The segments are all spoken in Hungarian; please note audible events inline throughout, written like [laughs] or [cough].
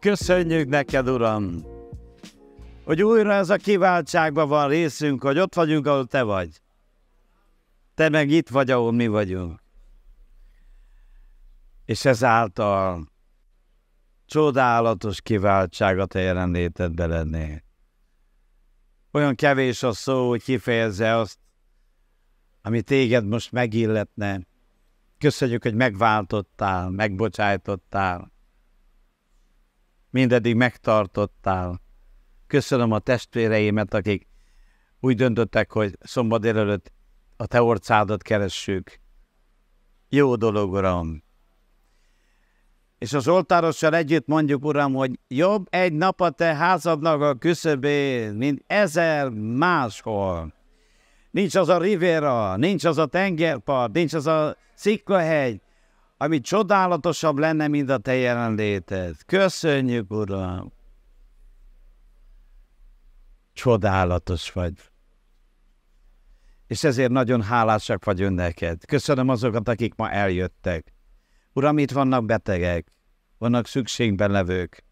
Köszönjük neked, Uram, hogy újra ez a kiváltságban van részünk, hogy ott vagyunk, ahol te vagy. Te meg itt vagy, ahol mi vagyunk. És ezáltal Csodálatos kiváltságot a te jelenlétedbe lennél. Olyan kevés a szó, hogy kifejezze azt, ami téged most megilletne. Köszönjük, hogy megváltottál, megbocsájtottál. Mindeddig megtartottál. Köszönöm a testvéreimet, akik úgy döntöttek, hogy szombat délelőtt a te orcádat keressük. Jó dolog, Uram! és az oltárossal együtt mondjuk, Uram, hogy jobb egy nap a te házadnak a küszöbén, mint ezer máshol. Nincs az a rivéra, nincs az a tengerpart, nincs az a sziklahegy, ami csodálatosabb lenne, mint a te jelenléted. Köszönjük, Uram! Csodálatos vagy. És ezért nagyon hálásak vagy neked. Köszönöm azokat, akik ma eljöttek. Uram, itt vannak betegek, vannak szükségben levők,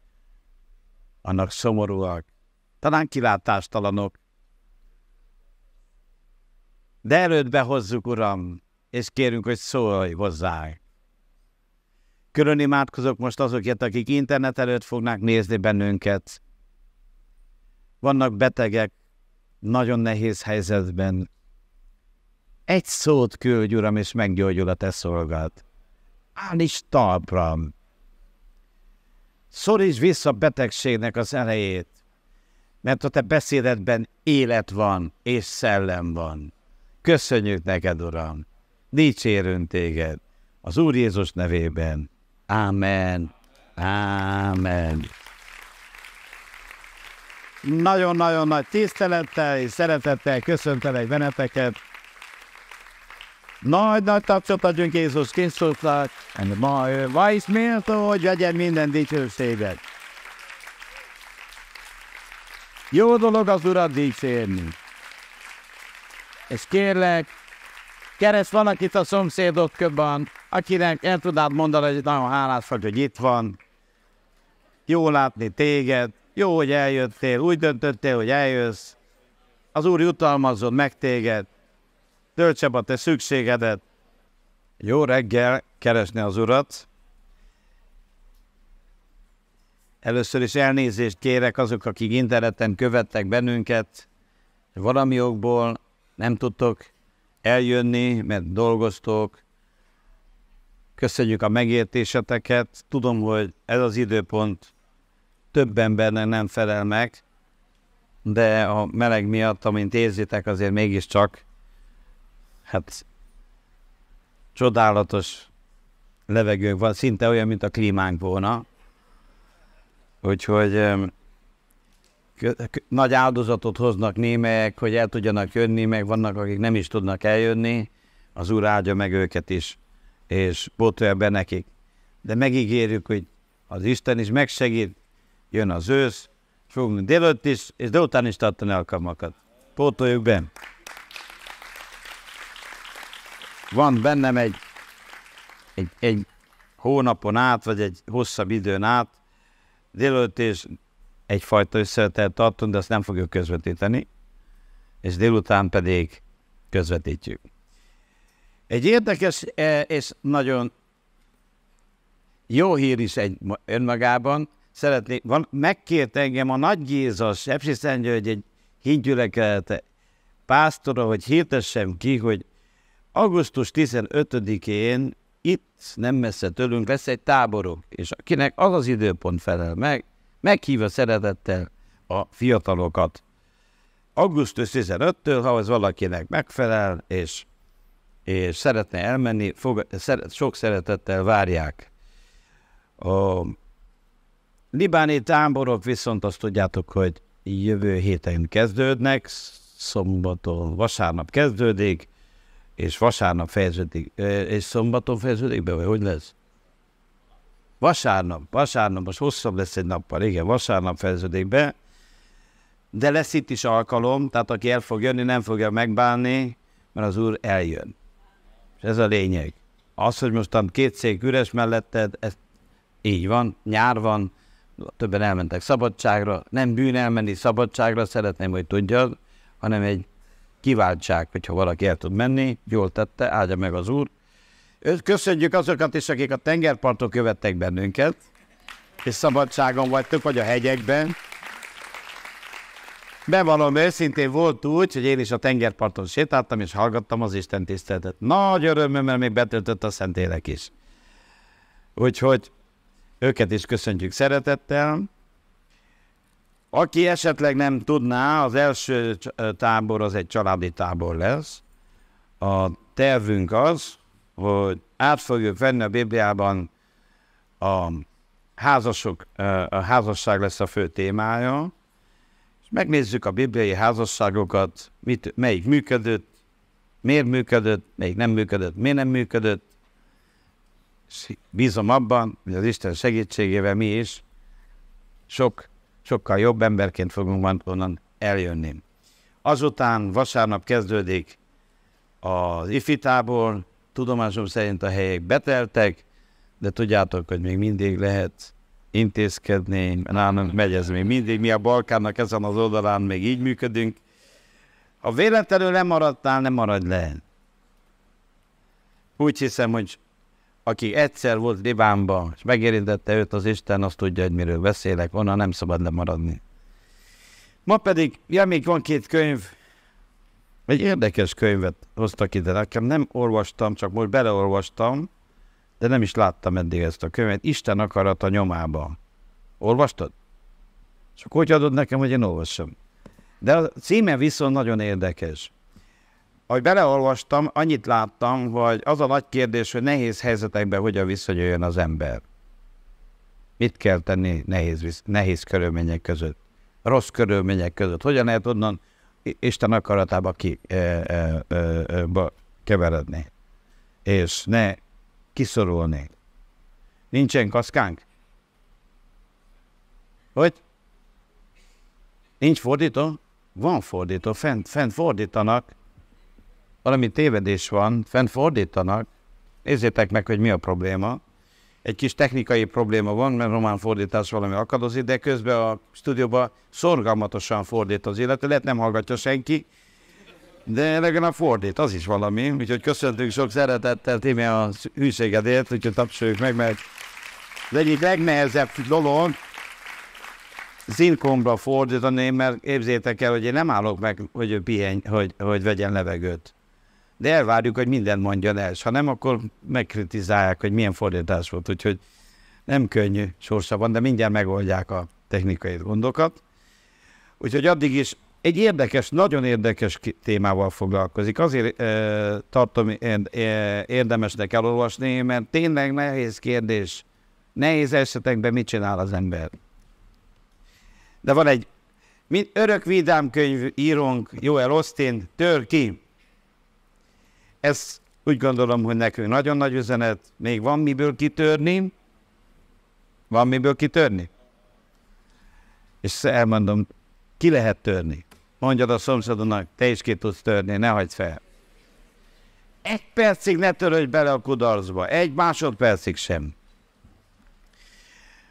annak szomorúak, talán kilátástalanok. De előtt behozzuk, Uram, és kérünk, hogy szólj hozzánk. Külön imádkozok most azokért, akik internet előtt fognak nézni bennünket. Vannak betegek, nagyon nehéz helyzetben. Egy szót küldj, Uram, és meggyógyul a te szolgált áll is talpra. Szoríts vissza betegségnek az elejét, mert a te beszédetben élet van és szellem van. Köszönjük neked, Uram! Dicsérünk téged az Úr Jézus nevében. Ámen. Ámen. Nagyon-nagyon nagy tisztelettel és szeretettel köszöntelek benneteket. Nagy-nagy tapsot adjunk Jézus Krisztusnak, ma ő vajsz méltó, hogy vegyen minden dicsőséget. Jó dolog az Urat dicsérni. És kérlek, kereszt valakit a köbben, akinek el tudnád mondani, hogy nagyon hálás vagy, hogy itt van. Jó látni téged, jó, hogy eljöttél, úgy döntöttél, hogy eljössz. Az Úr jutalmazzon meg téged, Töltse a te szükségedet. Jó reggel keresni az Urat. Először is elnézést kérek azok, akik interneten követtek bennünket. Valami okból nem tudtok eljönni, mert dolgoztok. Köszönjük a megértéseteket. Tudom, hogy ez az időpont több embernek nem felel meg, de a meleg miatt, amint érzitek, azért mégiscsak hát csodálatos levegőnk van, szinte olyan, mint a klímánk volna. Úgyhogy nagy áldozatot hoznak némelyek, hogy el tudjanak jönni, meg vannak, akik nem is tudnak eljönni, az Úr áldja meg őket is, és botolja be nekik. De megígérjük, hogy az Isten is megsegít, jön az ősz, fogunk délőtt is, és délután is tartani alkalmakat. Pótoljuk be! van bennem egy, egy, egy hónapon át, vagy egy hosszabb időn át délelőtt és egyfajta összetet tartunk, de azt nem fogjuk közvetíteni, és délután pedig közvetítjük. Egy érdekes e, és nagyon jó hír is egy önmagában. Szeretnék, van, megkért engem a Nagy Gézas, Epsi Szentgyörgy egy hídgyülekelete pásztora, hogy hirdessem ki, hogy Augusztus 15-én itt, nem messze tőlünk lesz egy táborunk, és akinek az az időpont felel meg, meghívja szeretettel a fiatalokat. Augusztus 15-től, ha ez valakinek megfelel, és, és szeretne elmenni, fog, szeret, sok szeretettel várják. A libáni táborok viszont azt tudjátok, hogy jövő héten kezdődnek, szombaton, vasárnap kezdődik, és vasárnap fejeződik, és szombaton fejeződik be, vagy hogy lesz? Vasárnap, vasárnap, most hosszabb lesz egy nappal, igen, vasárnap fejeződik be, de lesz itt is alkalom, tehát aki el fog jönni, nem fogja megbánni, mert az úr eljön. És ez a lényeg. Az, hogy mostan két szék üres melletted, ez így van, nyár van, többen elmentek szabadságra, nem bűn elmenni szabadságra, szeretném, hogy tudjad, hanem egy kiváltság, hogyha valaki el tud menni, jól tette, áldja meg az úr. Köszönjük azokat is, akik a tengerparton követtek bennünket, és szabadságon vagytok, vagy a hegyekben. Bevallom őszintén volt úgy, hogy én is a tengerparton sétáltam, és hallgattam az Isten tiszteletet. Nagy mert még betöltött a Szentlélek is. Úgyhogy őket is köszöntjük szeretettel. Aki esetleg nem tudná, az első tábor az egy családi tábor lesz. A tervünk az, hogy át fogjuk venni a Bibliában a házasok, a házasság lesz a fő témája, és megnézzük a bibliai házasságokat, mit, melyik működött, miért működött, melyik nem működött, miért nem működött, és bízom abban, hogy az Isten segítségével mi is sok sokkal jobb emberként fogunk majd onnan eljönni. Azután vasárnap kezdődik az ifi tábor, tudomásom szerint a helyek beteltek, de tudjátok, hogy még mindig lehet intézkedni, nálunk megy ez még mindig, mi a Balkánnak ezen az oldalán még így működünk. Ha véletlenül lemaradtál, nem maradj le. Úgy hiszem, hogy aki egyszer volt Libánban, és megérintette őt az Isten, azt tudja, hogy miről beszélek, onnan nem szabad lemaradni. Ma pedig, ja, még van két könyv, egy érdekes könyvet hoztak ide nekem, nem olvastam, csak most beleolvastam, de nem is láttam eddig ezt a könyvet, Isten akarata nyomában. Olvastad? Csak hogy adod nekem, hogy én olvassam. De a címe viszont nagyon érdekes. Ahogy beleolvastam, annyit láttam, hogy az a nagy kérdés, hogy nehéz helyzetekben hogyan visszajöjjön az ember. Mit kell tenni nehéz, nehéz körülmények között, rossz körülmények között? Hogyan lehet onnan Isten akaratába ki, e, e, e, e, ba, keveredni, és ne kiszorulni. Nincsen kaszkánk? Hogy? Nincs fordító? Van fordító, fent, fent fordítanak, valami tévedés van, fent fordítanak, nézzétek meg, hogy mi a probléma. Egy kis technikai probléma van, mert román fordítás valami akadozik, de közben a stúdióban szorgalmatosan fordít az illető, lehet nem hallgatja senki, de legalább fordít, az is valami. Úgyhogy köszöntünk sok szeretettel, Timi, a hűségedért, úgyhogy tapsoljuk meg, mert az egyik legnehezebb dolog zinkomra fordítani, mert képzétek el, hogy én nem állok meg, hogy ő pihenj, hogy, hogy vegyen levegőt de elvárjuk, hogy mindent mondjon el, és ha nem, akkor megkritizálják, hogy milyen fordítás volt, úgyhogy nem könnyű sorsa van, de mindjárt megoldják a technikai gondokat. Úgyhogy addig is egy érdekes, nagyon érdekes témával foglalkozik. Azért e, tartom érdemesnek elolvasni, mert tényleg nehéz kérdés. Nehéz esetekben mit csinál az ember? De van egy mint örök vidám könyv írónk, Joel Osztin, tör ki ez úgy gondolom, hogy nekünk nagyon nagy üzenet, még van miből kitörni, van miből kitörni? És elmondom, ki lehet törni? Mondjad a szomszédodnak, te is ki tudsz törni, ne hagyd fel. Egy percig ne törődj bele a kudarcba, egy másodpercig sem.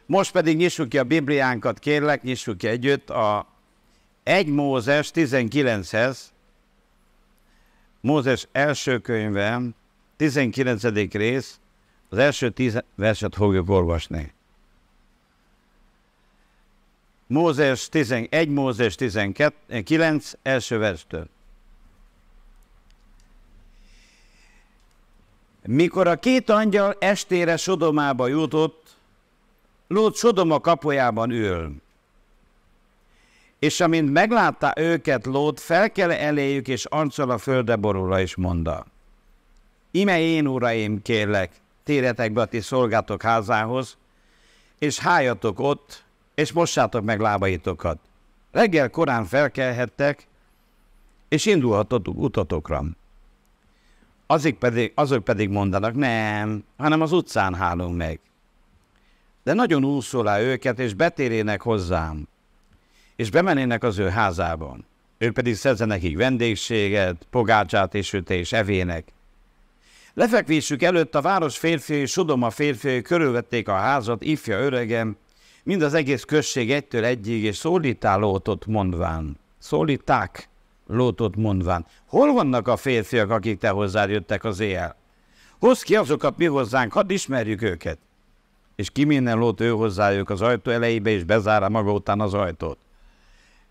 Most pedig nyissuk ki a Bibliánkat, kérlek, nyissuk ki együtt a 1 Mózes 19-hez, Mózes első könyve, 19. rész, az első tíz verset fogjuk olvasni. Mózes 11, Mózes 12, 9, első verstől. Mikor a két angyal estére Sodomába jutott, Lót Sodoma kapujában ül és amint meglátta őket Lót, kell eléjük, és arccal a földre borulva is mondta. Ime én, uraim, kérlek, térjetek be a ti szolgátok házához, és hájatok ott, és mossátok meg lábaitokat. Reggel korán felkelhettek, és indulhatatok utatokra. Azik pedig, azok pedig mondanak, nem, hanem az utcán hálunk meg. De nagyon úszol őket, és betérének hozzám, és bemennének az ő házában. Ő pedig szerze nekik vendégséget, pogácsát és sütés, evének. Lefekvésük előtt a város férfiai, Sodoma férfiai körülvették a házat, ifja öregem, mind az egész község egytől egyig, és szólítá lótot mondván. Szólíták lótot mondván. Hol vannak a férfiak, akik te hozzád jöttek az éjjel? Hozd ki azokat mi hozzánk, hadd ismerjük őket. És ki minden lót ő hozzájuk az ajtó elejébe, és bezárja maga után az ajtót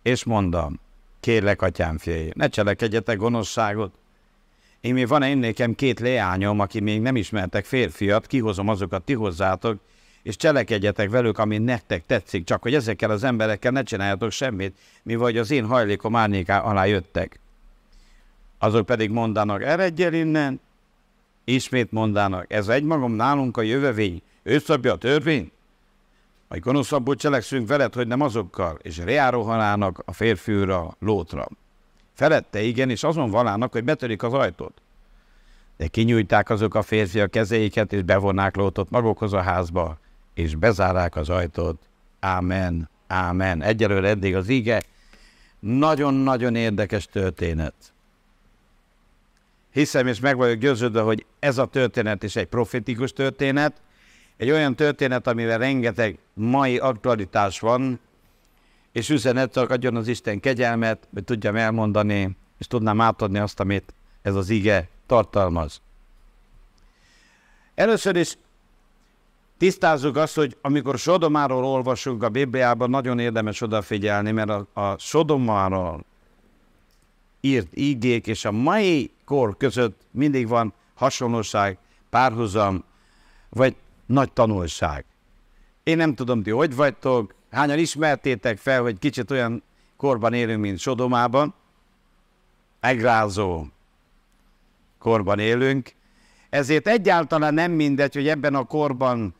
és mondom, kérlek, atyám fiai, ne cselekedjetek gonoszságot. Én még van én nékem két leányom, aki még nem ismertek férfiat, kihozom azokat ti hozzátok, és cselekedjetek velük, ami nektek tetszik, csak hogy ezekkel az emberekkel ne csináljatok semmit, mi vagy az én hajlékom árnyéká alá jöttek. Azok pedig mondanak, eredjél innen, ismét mondanak, ez egymagam nálunk a jövevény, ő szabja a törvényt. Majd gonoszabbul cselekszünk veled, hogy nem azokkal, és reárohanának a férfiúra, lótra. Felette igen, és azon valának, hogy betörik az ajtót. De kinyújták azok a férfiak kezeiket, és bevonnák lótot magukhoz a házba, és bezárák az ajtót. Ámen, ámen. Egyelőre eddig az ige. Nagyon-nagyon érdekes történet. Hiszem és meg vagyok győződve, hogy ez a történet is egy profetikus történet, egy olyan történet, amivel rengeteg mai aktualitás van, és üzenet csak adjon az Isten kegyelmet, hogy tudjam elmondani, és tudnám átadni azt, amit ez az ige tartalmaz. Először is tisztázzuk azt, hogy amikor Sodomáról olvasunk a Bibliában, nagyon érdemes odafigyelni, mert a, a Sodomáról írt ígék és a mai kor között mindig van hasonlóság, párhuzam, vagy nagy tanulság. Én nem tudom, ti hogy vagytok, hányan ismertétek fel, hogy kicsit olyan korban élünk, mint Sodomában, megrázó korban élünk, ezért egyáltalán nem mindegy, hogy ebben a korban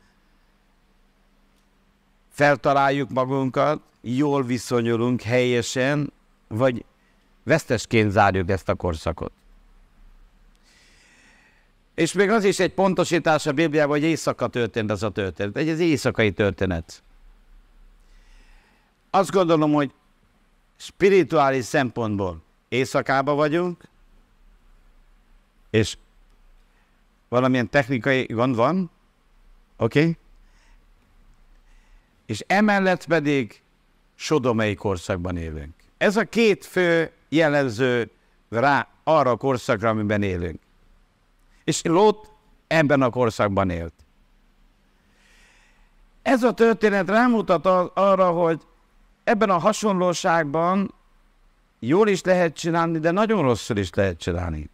feltaláljuk magunkat, jól viszonyulunk helyesen, vagy vesztesként zárjuk ezt a korszakot. És még az is egy pontosítás a Bibliában, hogy éjszaka történt az a történet. Egy az éjszakai történet. Azt gondolom, hogy spirituális szempontból éjszakában vagyunk, és valamilyen technikai gond van, oké? Okay? És emellett pedig sodomai korszakban élünk. Ez a két fő jellemző rá arra a korszakra, amiben élünk. És Lót ebben a korszakban élt. Ez a történet rámutat arra, hogy ebben a hasonlóságban jól is lehet csinálni, de nagyon rosszul is lehet csinálni.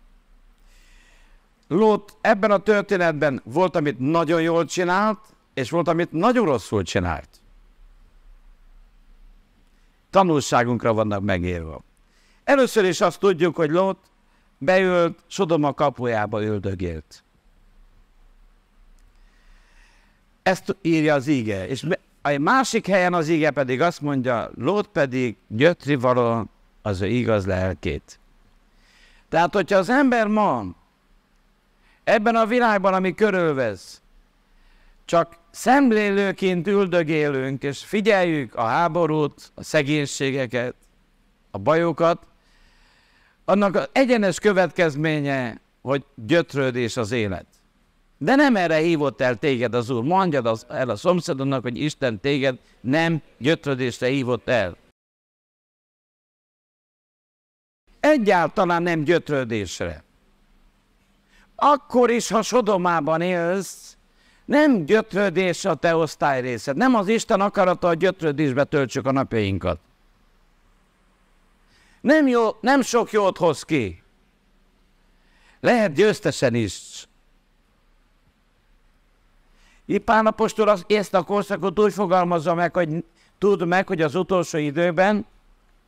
Lót ebben a történetben volt, amit nagyon jól csinált, és volt, amit nagyon rosszul csinált. Tanulságunkra vannak megírva. Először is azt tudjuk, hogy Lót beült, Sodoma kapujába üldögélt. Ezt írja az ige. És a másik helyen az ige pedig azt mondja, Lót pedig gyötri való az ő igaz lelkét. Tehát, hogyha az ember ma ebben a világban, ami körülvesz, csak szemlélőként üldögélünk, és figyeljük a háborút, a szegénységeket, a bajokat, annak az egyenes következménye, hogy gyötrődés az élet. De nem erre hívott el téged az Úr. Mondjad az, el a szomszédodnak, hogy Isten téged nem gyötrődésre hívott el. Egyáltalán nem gyötrődésre. Akkor is, ha sodomában élsz, nem gyötrődés a te osztályrészed. Nem az Isten akarata, hogy gyötrődésbe töltsük a napjainkat nem, jó, nem sok jót hoz ki. Lehet győztesen is. Ipán apostol az, ezt a korszakot úgy fogalmazza meg, hogy tudd meg, hogy az utolsó időben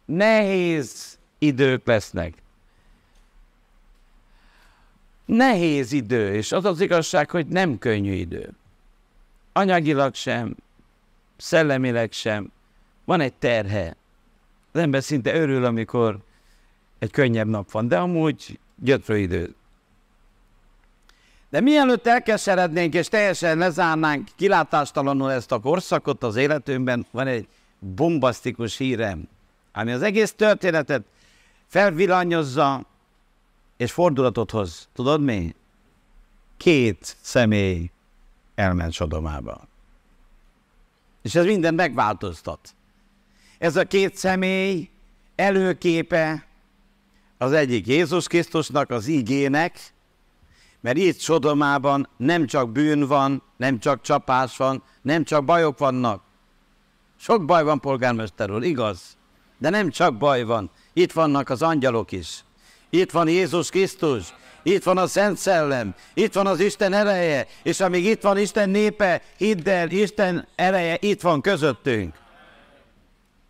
nehéz idők lesznek. Nehéz idő, és az az igazság, hogy nem könnyű idő. Anyagilag sem, szellemileg sem. Van egy terhe, az ember szinte örül, amikor egy könnyebb nap van, de amúgy gyötrő idő. De mielőtt elkeserednénk és teljesen lezárnánk kilátástalanul ezt a korszakot az életünkben, van egy bombasztikus hírem, ami az egész történetet felvillanyozza és fordulatot hoz. Tudod mi? Két személy elment Sodomába. És ez minden megváltoztat. Ez a két személy előképe az egyik Jézus Krisztusnak, az ígének, mert itt Sodomában nem csak bűn van, nem csak csapás van, nem csak bajok vannak. Sok baj van, polgármester úr, igaz? De nem csak baj van. Itt vannak az angyalok is. Itt van Jézus Krisztus, itt van a Szent Szellem, itt van az Isten ereje, és amíg itt van Isten népe, hidd el, Isten ereje itt van közöttünk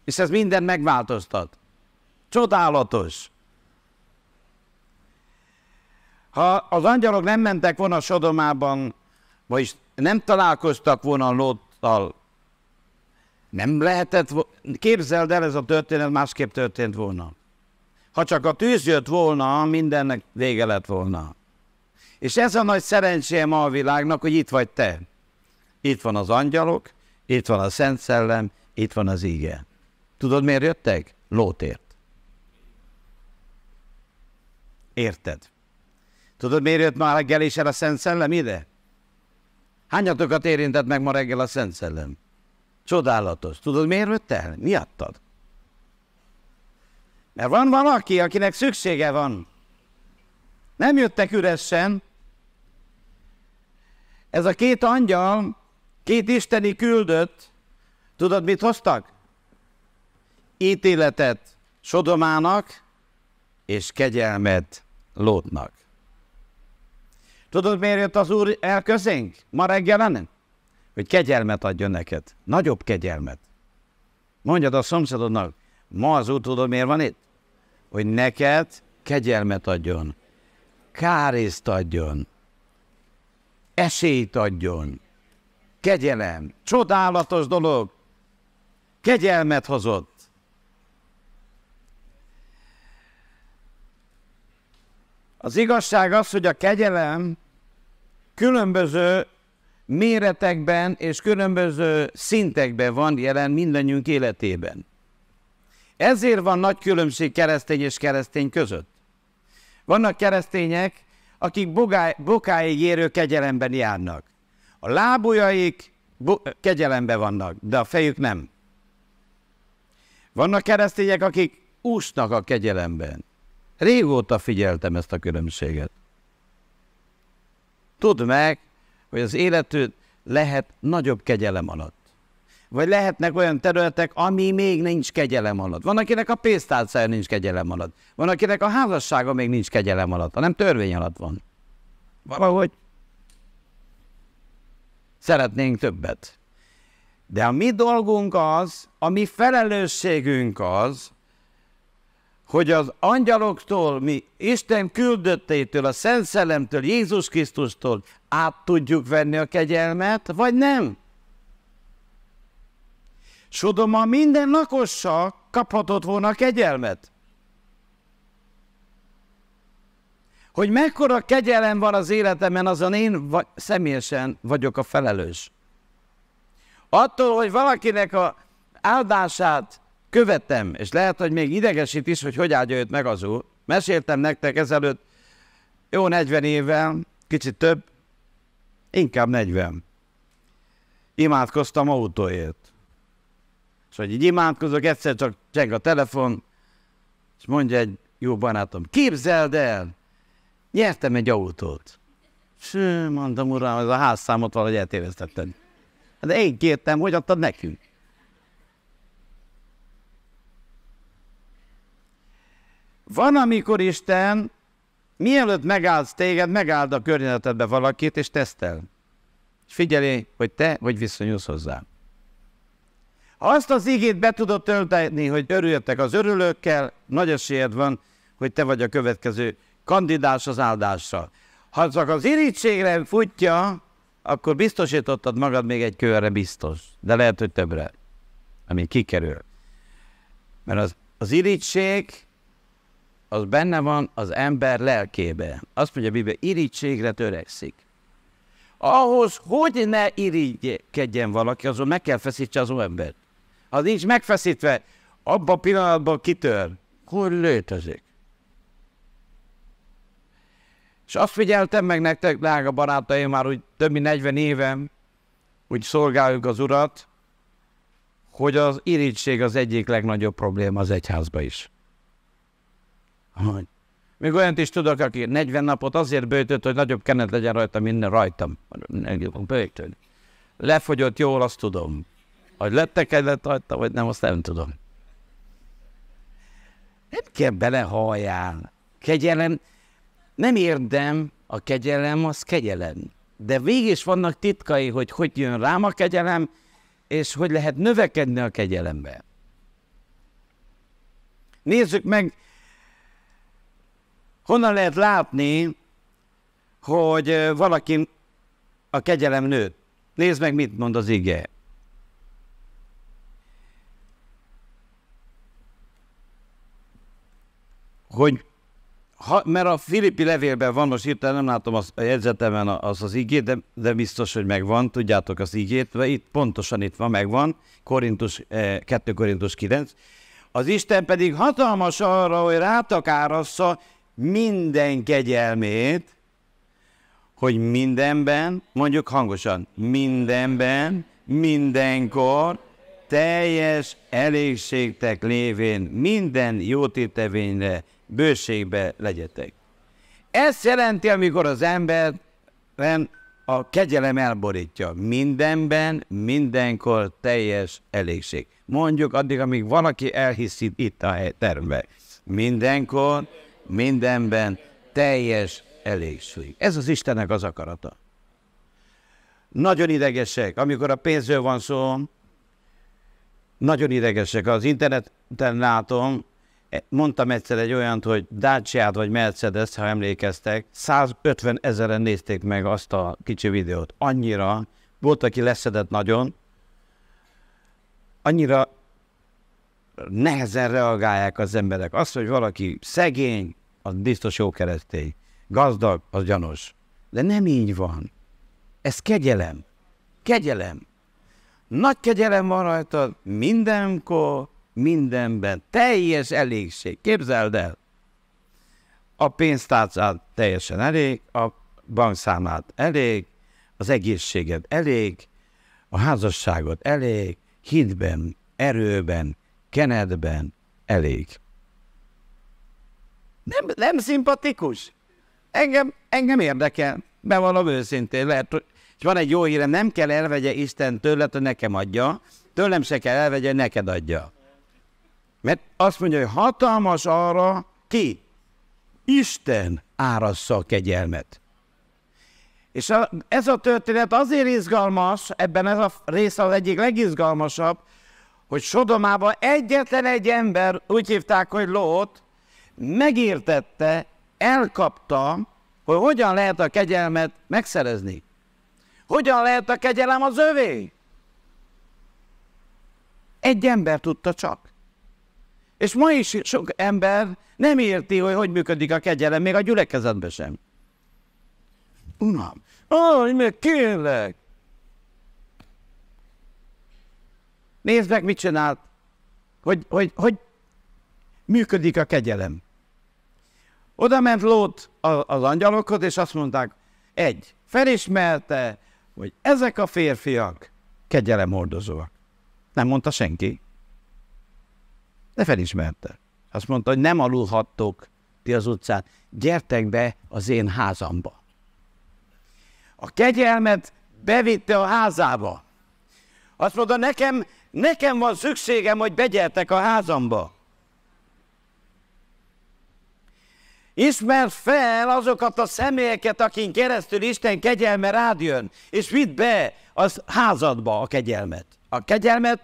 és ez minden megváltoztat. Csodálatos! Ha az angyalok nem mentek volna Sodomában, vagyis nem találkoztak volna Lottal, nem lehetett, képzeld el, ez a történet másképp történt volna. Ha csak a tűz jött volna, mindennek vége lett volna. És ez a nagy szerencséje ma a világnak, hogy itt vagy te. Itt van az angyalok, itt van a Szent Szellem, itt van az ige. Tudod, miért jöttek? Lótért. Érted? Tudod, miért jött már reggel is el a Szent Szellem ide? Hányatokat érintett meg ma reggel a Szent Szellem? Csodálatos. Tudod, miért jött el? Miattad? Mert van valaki, akinek szüksége van. Nem jöttek üresen. Ez a két angyal, két isteni küldött, tudod, mit hoztak? ítéletet Sodomának, és kegyelmet Lótnak. Tudod, miért jött az Úr el közénk ma reggelen? Hogy kegyelmet adjon neked. Nagyobb kegyelmet. Mondjad a szomszédodnak, ma az Úr tudod, miért van itt? Hogy neked kegyelmet adjon. Kárészt adjon. Esélyt adjon. Kegyelem. Csodálatos dolog. Kegyelmet hozott. Az igazság az, hogy a kegyelem különböző méretekben és különböző szintekben van jelen mindannyiunk életében. Ezért van nagy különbség keresztény és keresztény között. Vannak keresztények, akik bokáig érő kegyelemben járnak. A lábujjaik bo- kegyelemben vannak, de a fejük nem. Vannak keresztények, akik úsznak a kegyelemben. Régóta figyeltem ezt a különbséget. Tudd meg, hogy az életed lehet nagyobb kegyelem alatt. Vagy lehetnek olyan területek, ami még nincs kegyelem alatt. Van, akinek a pénztárcája nincs kegyelem alatt. Van, akinek a házassága még nincs kegyelem alatt, hanem törvény alatt van. Valahogy szeretnénk többet. De a mi dolgunk az, a mi felelősségünk az, hogy az angyaloktól, mi Isten küldöttétől, a Szent Szellemtől, Jézus Krisztustól át tudjuk venni a kegyelmet, vagy nem? Sodoma minden lakossa kaphatott volna kegyelmet. Hogy mekkora kegyelem van az életemben, azon én vagy, személyesen vagyok a felelős. Attól, hogy valakinek a áldását Követem, és lehet, hogy még idegesít is, hogy hogy áldja őt meg az úr. Meséltem nektek ezelőtt jó 40 évvel, kicsit több, inkább 40. Imádkoztam autóért. És hogy így imádkozok, egyszer csak cseng a telefon, és mondja egy jó barátom, képzeld el, nyertem egy autót. És mondtam, uram, ez a házszámot valahogy eltévesztetted. Hát de én kértem, hogy adtad nekünk? Van, amikor Isten, mielőtt megállsz téged, megáld a környezetedbe valakit, és tesztel. És figyelj, hogy te, hogy viszonyulsz hozzá. Ha azt az igét be tudod tölteni, hogy örüljetek az örülőkkel, nagy esélyed van, hogy te vagy a következő kandidás az áldásra. Ha csak az irítségre futja, akkor biztosítottad magad még egy kőre biztos, de lehet, hogy többre, ami kikerül. Mert az, az irítség az benne van az ember lelkébe. Azt mondja a irítségre törekszik. Ahhoz, hogy ne irigykedjen valaki, azon meg kell feszítse az embert. Ha nincs megfeszítve, abban a pillanatban kitör. Hogy létezik? És azt figyeltem meg nektek, drága barátaim, már úgy több mint 40 évem, úgy szolgáljuk az Urat, hogy az irítség az egyik legnagyobb probléma az egyházba is hogy még olyan is tudok, aki 40 napot azért bőtött, hogy nagyobb kenet legyen rajta, minden rajtam. Bőtött. Lefogyott jól, azt tudom. Hogy lettekedett rajta, vagy nem, azt nem tudom. Nem kell belehalljál. Kegyelem, nem érdem, a kegyelem az kegyelem. De végig vannak titkai, hogy hogy jön rám a kegyelem, és hogy lehet növekedni a kegyelembe. Nézzük meg, Honnan lehet látni, hogy valaki a kegyelem nő? Nézd meg, mit mond az ige. Hogy ha, mert a Filippi levélben van, most hirtelen nem látom az, a jegyzetemen az az igét, de, de biztos, hogy megvan, tudjátok az igét, mert itt pontosan itt van, megvan, Korintus, eh, 2 Korintus 9. Az Isten pedig hatalmas arra, hogy rátak árassza minden kegyelmét, hogy mindenben, mondjuk hangosan, mindenben, mindenkor, teljes elégségtek lévén minden jótétevényre, bőségbe legyetek. Ezt jelenti, amikor az ember a kegyelem elborítja. Mindenben, mindenkor teljes elégség. Mondjuk addig, amíg valaki elhiszi itt a termbe. Mindenkor mindenben teljes elégség. Ez az Istennek az akarata. Nagyon idegesek, amikor a pénzről van szó, nagyon idegesek. Az interneten látom, e, mondtam egyszer egy olyant, hogy dacia vagy Mercedes, ha emlékeztek, 150 ezeren nézték meg azt a kicsi videót. Annyira, volt, aki leszedett nagyon, annyira nehezen reagálják az emberek. azt hogy valaki szegény, az biztos jó keresztény. Gazdag, az gyanos. De nem így van. Ez kegyelem. Kegyelem. Nagy kegyelem van rajtad mindenkor, mindenben. Teljes elégség. Képzeld el! A pénztárcát teljesen elég, a bankszámát elég, az egészséged elég, a házasságod elég, hitben, erőben, Kenedben elég. Nem, nem szimpatikus? Engem, engem érdekel. Bevallom őszintén, lehet, hogy és van egy jó hírem, nem kell elvegye Isten tőled, hogy nekem adja, tőlem se kell elvegye, hogy neked adja. Mert azt mondja, hogy hatalmas arra, ki? Isten árassza a kegyelmet. És a, ez a történet azért izgalmas, ebben ez a rész az egyik legizgalmasabb, hogy Sodomában egyetlen egy ember, úgy hívták, hogy Lót, megértette, elkapta, hogy hogyan lehet a kegyelmet megszerezni. Hogyan lehet a kegyelem az övé? Egy ember tudta csak. És ma is sok ember nem érti, hogy hogy működik a kegyelem, még a gyülekezetben sem. Unam. Ó, meg kérlek, Nézd meg, mit csinált, hogy, hogy, hogy működik a kegyelem. Oda ment Lót az angyalokhoz, és azt mondták, egy, felismerte, hogy ezek a férfiak kegyelemhordozóak. Nem mondta senki. De felismerte. Azt mondta, hogy nem alulhattok ti az utcán. Gyertek be az én házamba. A kegyelmet bevitte a házába. Azt mondta, nekem Nekem van szükségem, hogy begyertek a házamba. Ismerd fel azokat a személyeket, akin keresztül Isten kegyelme rád jön, és vidd be az házadba a kegyelmet. A kegyelmet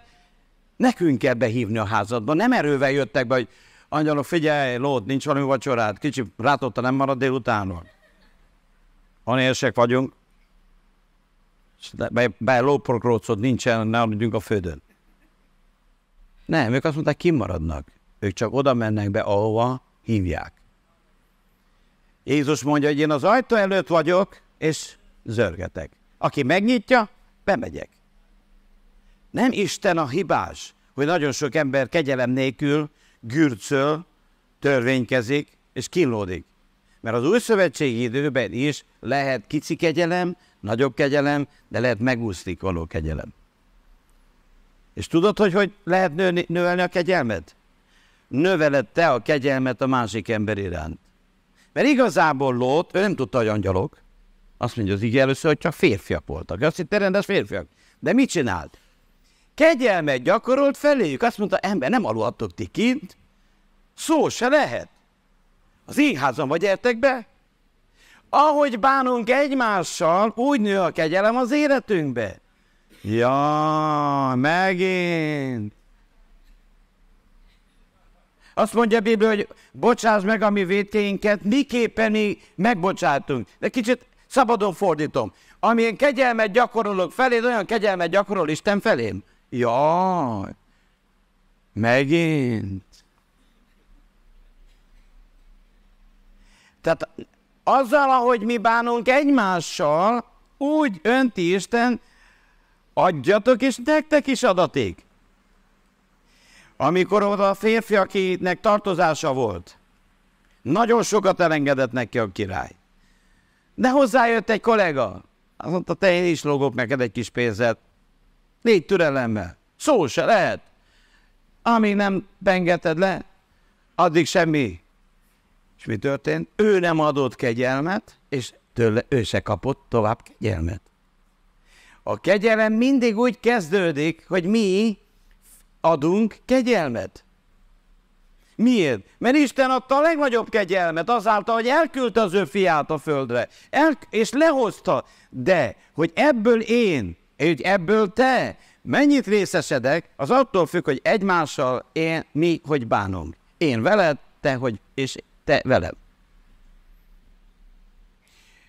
nekünk kell behívni a házadba, nem erővel jöttek be, hogy angyalok, figyelj, lód, nincs valami vacsorád, kicsi rátotta nem marad délutánon. Anélsek vagyunk, be, be lóprokrócod nincsen, ne adjunk a földön. Nem, ők azt mondták, kimaradnak. Ők csak oda mennek be, ahova hívják. Jézus mondja, hogy én az ajtó előtt vagyok, és zörgetek. Aki megnyitja, bemegyek. Nem Isten a hibás, hogy nagyon sok ember kegyelem nélkül gürcöl, törvénykezik és kínlódik. Mert az új szövetségi időben is lehet kicsi kegyelem, nagyobb kegyelem, de lehet megúszlik való kegyelem. És tudod, hogy hogy lehet nőni, növelni a kegyelmet? Növeled te a kegyelmet a másik ember iránt. Mert igazából Lót, ő nem tudta, hogy angyalok. Azt mondja az ige először, hogy csak férfiak voltak. Azt hitte rendes férfiak. De mit csinált? Kegyelmet gyakorolt feléjük. Azt mondta, ember, nem aludtok ti kint. Szó se lehet. Az én házam vagy értek be? Ahogy bánunk egymással, úgy nő a kegyelem az életünkbe. Ja, megint. Azt mondja a Biblia, hogy bocsáss meg a mi védkéinket, miképpen mi megbocsátunk. De kicsit szabadon fordítom. Amilyen kegyelmet gyakorolok feléd, olyan kegyelmet gyakorol Isten felém. Ja, megint. Tehát azzal, ahogy mi bánunk egymással, úgy önti Isten adjatok, és nektek is adaték. Amikor oda a férfi, akinek tartozása volt, nagyon sokat elengedett neki a király. De hozzájött egy kollega, azt mondta, te én is logok neked egy kis pénzet. Légy türelemmel. Szó se lehet. Amíg nem pengeted le, addig semmi. És mi történt? Ő nem adott kegyelmet, és tőle ő se kapott tovább kegyelmet. A kegyelem mindig úgy kezdődik, hogy mi adunk kegyelmet. Miért? Mert Isten adta a legnagyobb kegyelmet azáltal, hogy elküldte az ő fiát a földre, el, és lehozta. De, hogy ebből én, hogy ebből te mennyit részesedek, az attól függ, hogy egymással én, mi, hogy bánunk. Én veled, te, hogy, és te velem.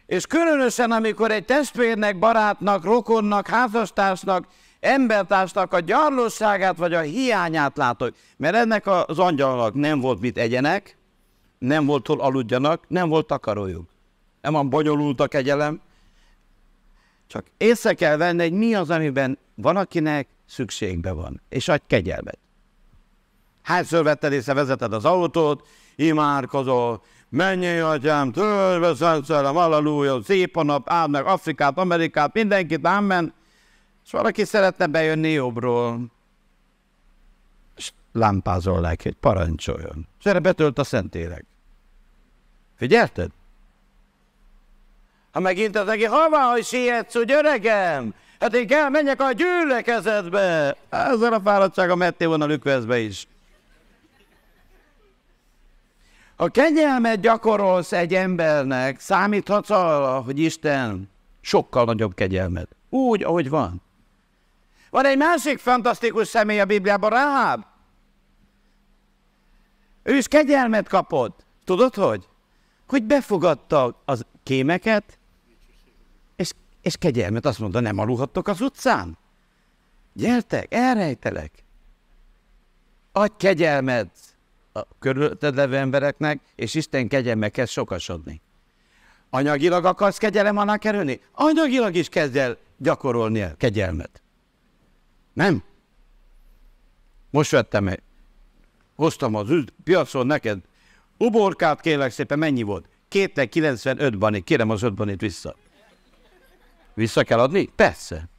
És különösen, amikor egy testvérnek, barátnak, rokonnak, házastársnak, embertársnak a gyarlóságát vagy a hiányát látod, mert ennek az angyalnak nem volt mit egyenek, nem volt hol aludjanak, nem volt takarójuk. Nem van bonyolultak egyelem. Csak észre kell venni, hogy mi az, amiben valakinek szükségbe van, és adj kegyelmet. Hányszor vetted észre, vezeted az autót, imádkozol, Menjél, atyám, törve szent szellem, szép a nap, áld meg Afrikát, Amerikát, mindenkit, ámen. És valaki szeretne bejönni jobbról. És lámpázol neki, hogy parancsoljon. És erre betölt a szentélek. Figyelted? Ha megint az neki, hova, hogy sietsz, úgy öregem? Hát én kell menjek a gyülekezetbe. Ezzel a fáradtsága metté volna lükvezbe is. Ha kegyelmet gyakorolsz egy embernek, számíthatsz arra, hogy Isten sokkal nagyobb kegyelmet. Úgy, ahogy van. Van egy másik fantasztikus személy a Bibliában, Rahab. Ő is kegyelmet kapott. Tudod hogy? Hogy befogadta az kémeket, és, és kegyelmet azt mondta, nem aludhattok az utcán. Gyertek, elrejtelek. Adj kegyelmet a körülötted levő embereknek, és Isten kegyelme kezd sokasodni. Anyagilag akarsz kegyelem alá kerülni? Anyagilag is kezd el gyakorolni a kegyelmet. Nem? Most vettem egy, hoztam az üz, piacon neked, uborkát kérlek szépen, mennyi volt? 295 bani. kérem az 5 banit vissza. Vissza kell adni? Persze.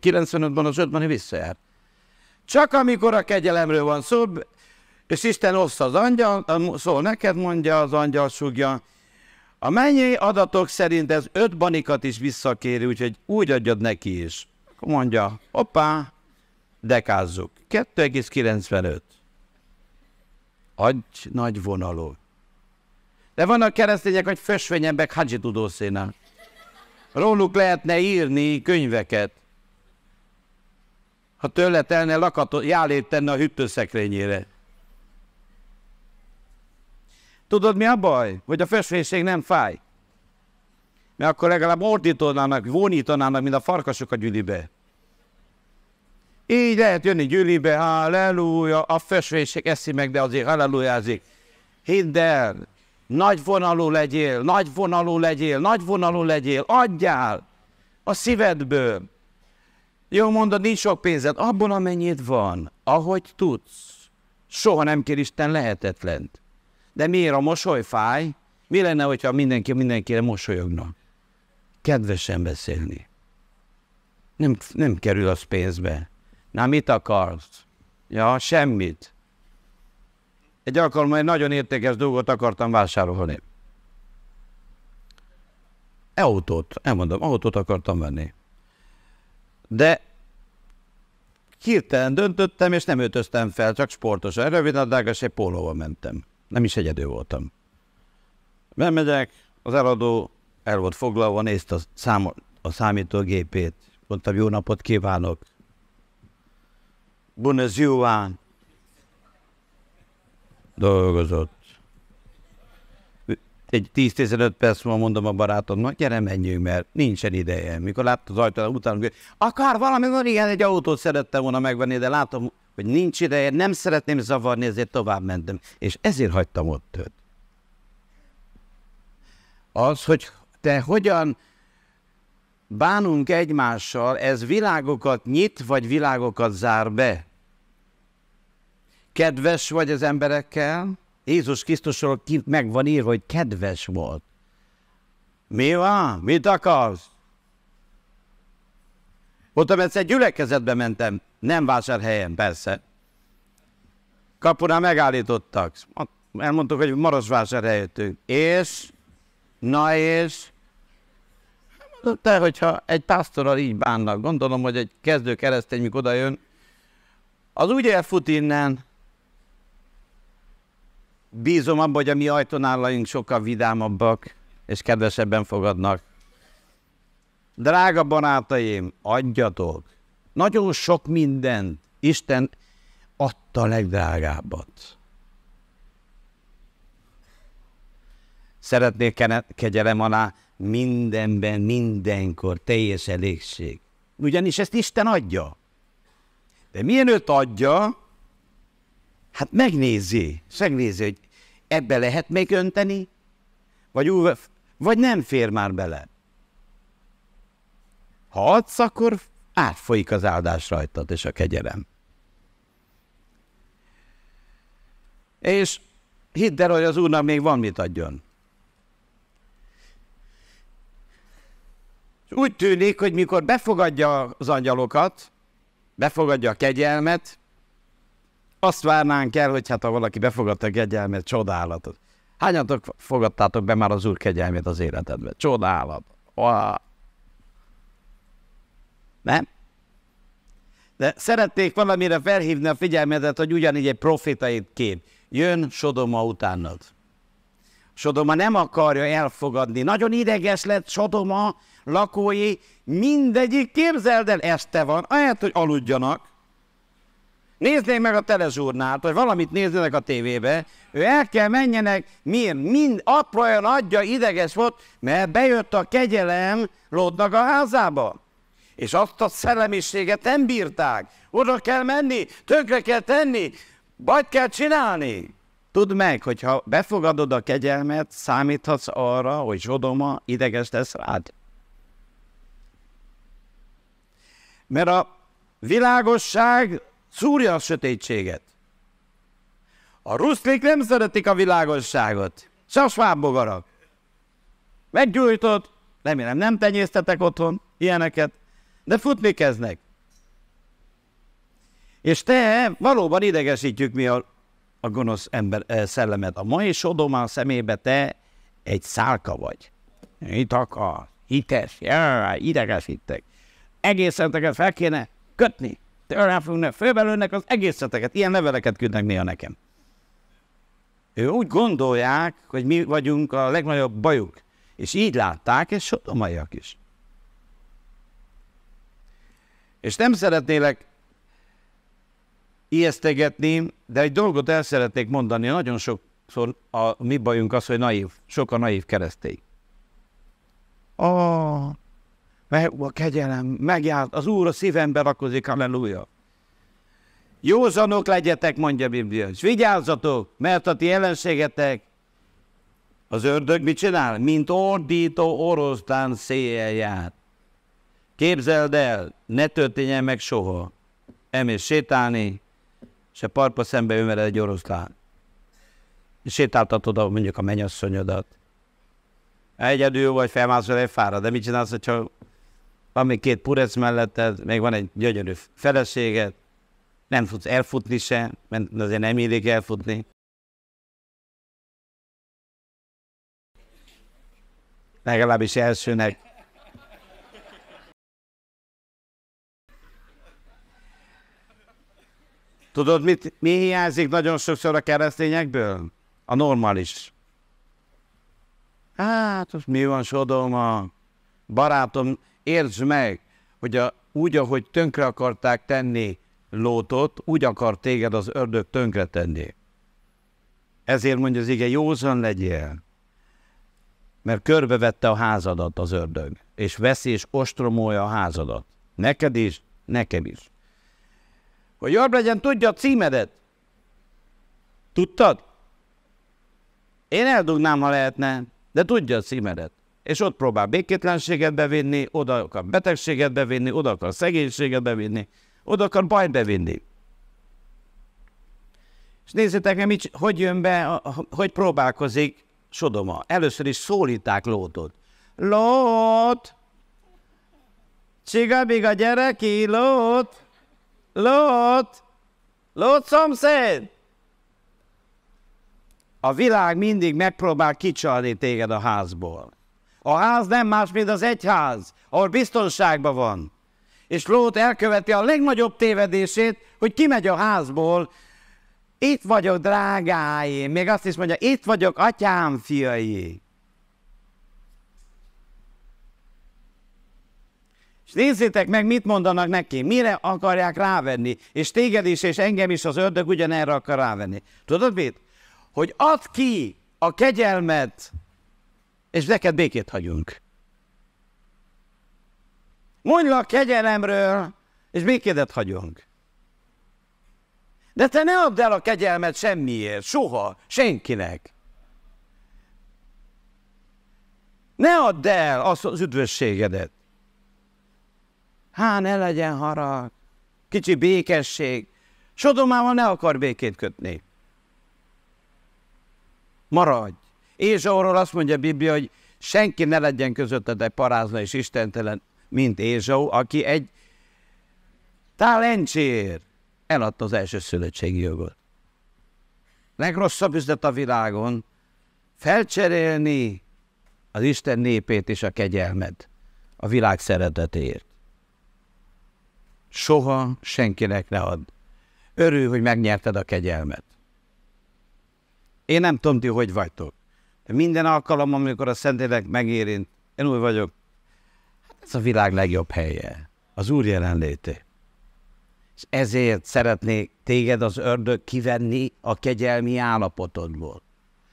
295 ban az 5 bani visszajár. Csak amikor a kegyelemről van szó, és Isten ossza az angyal, szól neked, mondja az angyal sugja, a mennyi adatok szerint ez öt banikat is visszakéri, úgyhogy úgy adjad neki is. Mondja, hoppá, dekázzuk. 2,95. Adj nagy vonalú. De vannak keresztények, hogy fösvényembek hadzsi tudószéna. Róluk lehetne írni könyveket. Ha tőle telne lakatot, jálét tenne a hűtőszekrényére. Tudod, mi a baj? Hogy a fösvénység nem fáj. Mert akkor legalább ordítanának, vonítanának, mint a farkasok a gyülibe. Így lehet jönni gyülibe, halleluja, a fösvénység eszi meg, de azért hallelujázik. Hidd el, nagy vonalú legyél, nagy vonalú legyél, nagy vonalú legyél, adjál a szívedből. Jó mondod, nincs sok pénzed, abban amennyit van, ahogy tudsz. Soha nem kér Isten lehetetlent. De miért a mosoly fáj? Mi lenne, hogyha mindenki mindenkire mosolyogna? Kedvesen beszélni. Nem, nem kerül az pénzbe. Na, mit akarsz? Ja, semmit. Egy alkalommal egy nagyon értékes dolgot akartam vásárolni. Autót, elmondom, autót akartam venni. De hirtelen döntöttem, és nem ötöztem fel, csak sportosan. Rövid a egy pólóval mentem. Nem is egyedül voltam. Bemegyek, az eladó el volt foglalva, nézte a, szám, a számítógépét, mondtam, jó napot kívánok. Buenos Jóván. Dolgozott. Egy 10-15 perc múlva mondom a barátomnak, gyere menjünk, mert nincsen ideje. Mikor látta az ajtón, utána, akár valami van, igen, egy autót szerettem volna megvenni, de látom, hogy nincs ideje, nem szeretném zavarni, ezért tovább mentem. És ezért hagytam ott őt. Az, hogy te hogyan bánunk egymással, ez világokat nyit, vagy világokat zár be? Kedves vagy az emberekkel? Jézus Krisztusról kint meg van írva, hogy kedves volt. Mi van? Mit akarsz? Mondtam, egyszer gyülekezetbe mentem, nem vásárhelyen, persze. Kapunál megállítottak. Elmondtuk, hogy maros jöttünk. És? Na és? Hát te, hogyha egy pásztorral így bánnak, gondolom, hogy egy kezdő keresztény, mikor oda jön, az úgy elfut innen, bízom abban, hogy a mi ajtónálaink sokkal vidámabbak és kedvesebben fogadnak. Drága barátaim, adjatok! Nagyon sok mindent Isten adta a legdrágábbat. Szeretnél kegyelem alá mindenben, mindenkor teljes elégség. Ugyanis ezt Isten adja. De milyen őt adja? Hát megnézi, megnézi, hogy ebbe lehet még önteni, vagy, új, vagy nem fér már bele. Ha adsz, akkor átfolyik az áldás rajtad és a kegyelem. És hidd el, hogy az Úrnak még van mit adjon. És úgy tűnik, hogy mikor befogadja az angyalokat, befogadja a kegyelmet, azt várnánk el, hogy hát ha valaki befogadta a kegyelmet, csodálatot. Hányatok fogadtátok be már az Úr kegyelmét az életedbe? Csodálat. Wow. Nem? De szeretnék valamire felhívni a figyelmedet, hogy ugyanígy egy profitait kép. Jön Sodoma utánad. Sodoma nem akarja elfogadni. Nagyon ideges lett Sodoma lakói, mindegyik, képzeld el, este van, ahelyett, hogy aludjanak. Nézzék meg a telezsúrnát, hogy valamit nézzenek a tévébe, ő el kell menjenek, miért? Mind apra olyan adja ideges volt, mert bejött a kegyelem Lodnak a házába. És azt a szellemiséget nem bírták. Oda kell menni, tönkre kell tenni, vagy kell csinálni. Tudd meg, hogy ha befogadod a kegyelmet, számíthatsz arra, hogy Zsodoma ideges lesz rád. Mert a világosság szúrja a sötétséget. A ruszlik nem szeretik a világosságot, se a svábbogarak. Meggyújtod, remélem nem tenyésztetek otthon ilyeneket, de futni kezdnek. És te valóban idegesítjük mi a, a gonosz ember e, szellemet. A mai sodomán szemébe te egy szálka vagy. Itt akar, hites, jaj, idegesítek. Egész teket fel kéne kötni. Tőle fognak, fölbelőnek az egészeteket. Ilyen leveleket küldnek néha nekem. Ő úgy gondolják, hogy mi vagyunk a legnagyobb bajuk. És így látták, és sodomaiak is. És nem szeretnélek ijesztegetni, de egy dolgot el szeretnék mondani, nagyon sokszor a mi bajunk az, hogy naív, sok a naív keresztény. Ó, oh, meg a kegyelem, megjárt, az Úr a szívembe rakozik, halleluja. Józanok legyetek, mondja a Biblia, és vigyázzatok, mert a ti ellenségetek, az ördög mit csinál? Mint ordító oroszlán széjjel járt. Képzeld el, ne történjen meg soha. Elmész sétálni, és a parkba szembe jön egy oroszlán. És sétáltatod mondjuk a mennyasszonyodat. Egyedül vagy, felmászol egy fára, de mit csinálsz, hogyha van még két purec melletted, még van egy gyönyörű feleséged, nem tudsz elfutni se, mert azért nem illik elfutni. Legalábbis elsőnek. Tudod, mit, mi hiányzik nagyon sokszor a keresztényekből? A normális. Hát, mi van, sodoma? Barátom, értsd meg, hogy a, úgy, ahogy tönkre akarták tenni Lótot, úgy akar téged az ördög tönkre tenni. Ezért mondja az ige, józan legyél, mert körbevette a házadat az ördög, és veszi és ostromolja a házadat. Neked is, nekem is hogy jobb legyen, tudja a címedet. Tudtad? Én eldugnám, ha lehetne, de tudja a címedet. És ott próbál békétlenséget bevinni, oda akar betegséget bevinni, oda akar szegénységet bevinni, oda akar bajt bevinni. És nézzétek mit, hogy jön be, hogy próbálkozik Sodoma. Először is szólíták Lótot. Lót! Csigabiga, gyere Lót! Lót! Lót szomszéd! A világ mindig megpróbál kicsalni téged a házból. A ház nem más, mint az egyház, ahol biztonságban van. És Lót elköveti a legnagyobb tévedését, hogy kimegy a házból. Itt vagyok, drágáim. Még azt is mondja, itt vagyok, atyám fiai. És nézzétek meg, mit mondanak neki, mire akarják rávenni, és téged is, és engem is az ördög ugyanerre akar rávenni. Tudod mit? Hogy add ki a kegyelmet, és neked békét hagyunk. Mondj le a kegyelemről, és békédet hagyunk. De te ne add el a kegyelmet semmiért, soha, senkinek. Ne add el az üdvösségedet. Há, ne legyen harag, kicsi békesség. Sodomával ne akar békét kötni. Maradj. Ézsaurról azt mondja a Biblia, hogy senki ne legyen közötted egy parázna és istentelen, mint Ézsau, aki egy tálencsér eladta az első szülöttségi jogot. Legrosszabb üzlet a világon felcserélni az Isten népét és a kegyelmed a világ szeretetéért soha senkinek ne add. Örül, hogy megnyerted a kegyelmet. Én nem tudom, ti hogy vagytok. De minden alkalom, amikor a Szentlélek megérint, én úgy vagyok, hát ez a világ legjobb helye, az Úr jelenléte. És ezért szeretnék téged az ördög kivenni a kegyelmi állapotodból.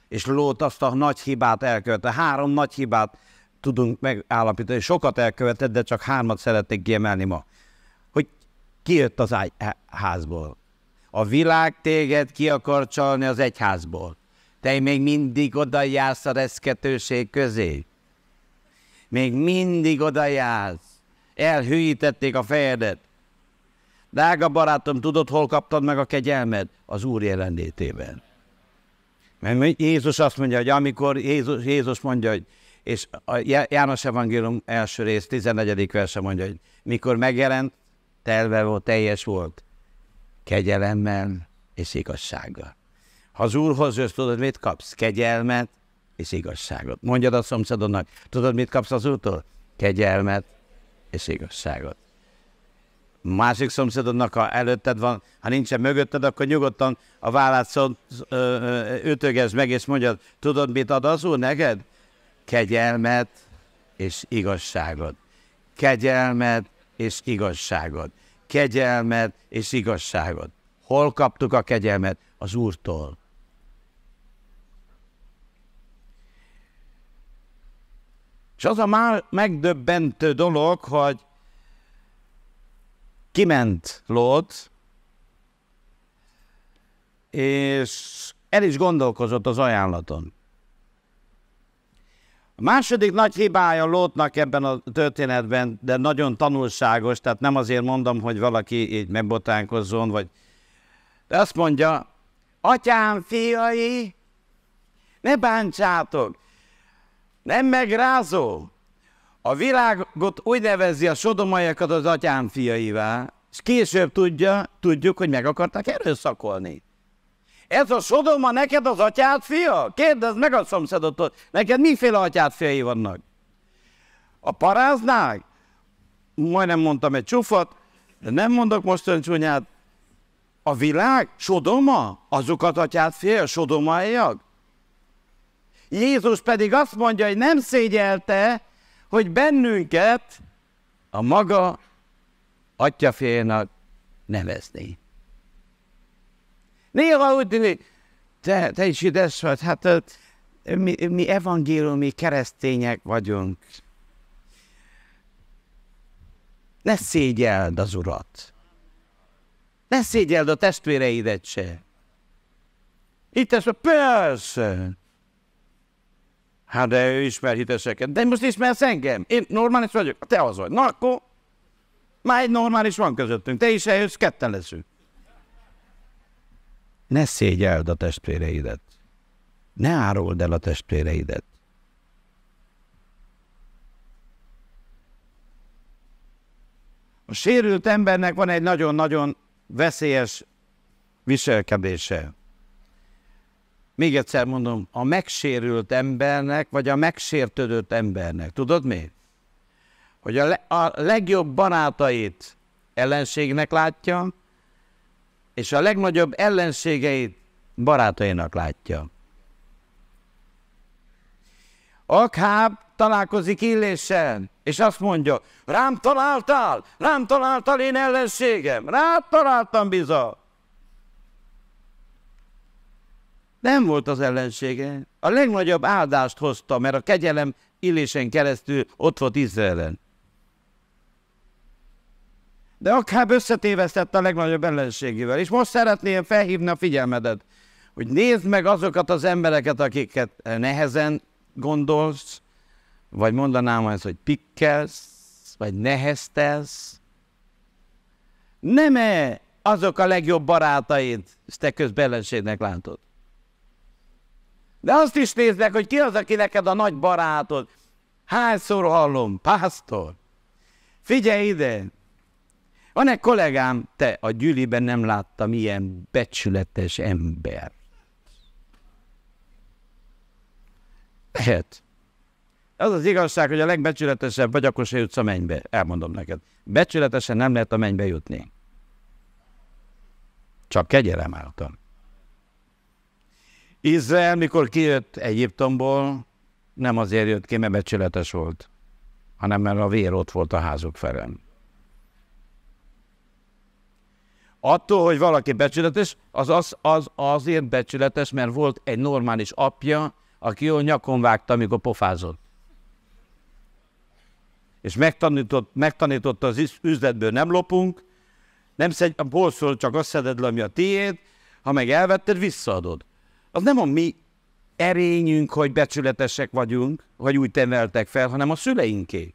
És Lót azt a nagy hibát elkövette, három nagy hibát tudunk megállapítani. Sokat elkövetett, de csak hármat szeretnék kiemelni ma kijött az házból. A világ téged ki akar csalni az egyházból. Te még mindig oda jársz a reszketőség közé. Még mindig oda jársz. Elhűítették a fejedet. Drága barátom, tudod, hol kaptad meg a kegyelmed? Az Úr jelenlétében. Mert Jézus azt mondja, hogy amikor Jézus, Jézus mondja, hogy és a János Evangélium első rész, 14. verse mondja, hogy mikor megjelent, telve volt, teljes volt kegyelemmel és igazsággal. Ha az Úrhoz jössz, tudod, mit kapsz? Kegyelmet és igazságot. Mondjad a szomszédodnak, tudod, mit kapsz az Úrtól? Kegyelmet és igazságot. Másik szomszédodnak, ha előtted van, ha nincsen mögötted, akkor nyugodtan a vállát szont, meg, és mondjad, tudod, mit ad az Úr neked? Kegyelmet és igazságot. Kegyelmet és igazságot, kegyelmet és igazságot. Hol kaptuk a kegyelmet? Az Úrtól. És az a már megdöbbentő dolog, hogy kiment Lót, és el is gondolkozott az ajánlaton. A második nagy hibája Lótnak ebben a történetben, de nagyon tanulságos, tehát nem azért mondom, hogy valaki így megbotánkozzon, vagy de azt mondja, atyám fiai, ne bántsátok, nem megrázó. A világot úgy nevezi a sodomaiakat az atyám fiaivá, és később tudja, tudjuk, hogy meg akarták erőszakolni. Ez a Sodoma neked az atyád fia? Kérdezd meg a szomszédot, neked miféle atyád fiai vannak? A paráznák? Majdnem mondtam egy csúfat, de nem mondok most olyan csúnyát. A világ? Sodoma? Azokat atyád fia, sodomaiak? Jézus pedig azt mondja, hogy nem szégyelte, hogy bennünket a maga atyafiának nevezni. Néha úgy tűnik, te, te is üdes vagy, hát mi, mi evangéliumi keresztények vagyunk. Ne szégyeld az urat. Ne szégyeld a testvéreidet se. Itt ez a persze. Hát de ő ismer hiteseket. De most ismersz engem? Én normális vagyok, te az vagy. Na akkor már egy normális van közöttünk. Te is eljössz, ketten leszünk. Ne szégyeld a testvéreidet. Ne árold el a testvéreidet. A sérült embernek van egy nagyon-nagyon veszélyes viselkedése. Még egyszer mondom, a megsérült embernek, vagy a megsértődött embernek. Tudod mi? Hogy a, le, a legjobb barátait ellenségnek látja, és a legnagyobb ellenségeit barátainak látja. Akháb találkozik Illéssel, és azt mondja, rám találtál, rám találtál én ellenségem, rád találtam biza. Nem volt az ellensége. A legnagyobb áldást hozta, mert a kegyelem Illésen keresztül ott volt Izraelen de akár összetévesztett a legnagyobb ellenségével. És most szeretném felhívni a figyelmedet, hogy nézd meg azokat az embereket, akiket nehezen gondolsz, vagy mondanám ezt, hogy pikkelsz, vagy neheztelsz. Nem-e azok a legjobb barátaid, és te közben ellenségnek látod? De azt is nézd meg, hogy ki az, aki neked a nagy barátod. Hányszor hallom, pásztor? Figyelj ide, van egy kollégám, te a gyűliben nem láttam ilyen becsületes ember. Lehet. Az az igazság, hogy a legbecsületesebb vagy, akkor se jutsz a mennybe. Elmondom neked. Becsületesen nem lehet a mennybe jutni. Csak kegyelem által. Izrael, mikor kijött Egyiptomból, nem azért jött ki, mert becsületes volt, hanem mert a vér ott volt a házuk felem. Attól, hogy valaki becsületes, az, az, az azért becsületes, mert volt egy normális apja, aki jól nyakon vágta, amikor pofázott. És megtanított, megtanította az üzletből nem lopunk, nem szedj, a bolszról csak azt szeded le, ami a tiéd, ha meg elvetted, visszaadod. Az nem a mi erényünk, hogy becsületesek vagyunk, vagy úgy temeltek fel, hanem a szüleinké.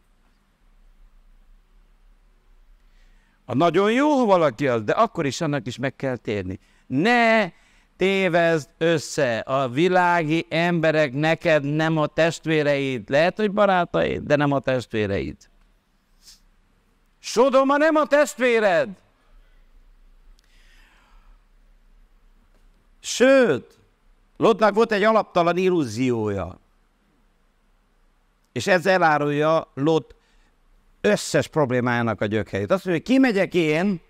A nagyon jó, ha valaki az, de akkor is annak is meg kell térni. Ne tévezd össze a világi emberek neked nem a testvéreid. Lehet, hogy barátaid, de nem a testvéreid. Sodoma nem a testvéred. Sőt, Lotnak volt egy alaptalan illúziója, és ez elárulja Lot összes problémájának a gyökerét. Azt mondja, hogy kimegyek én,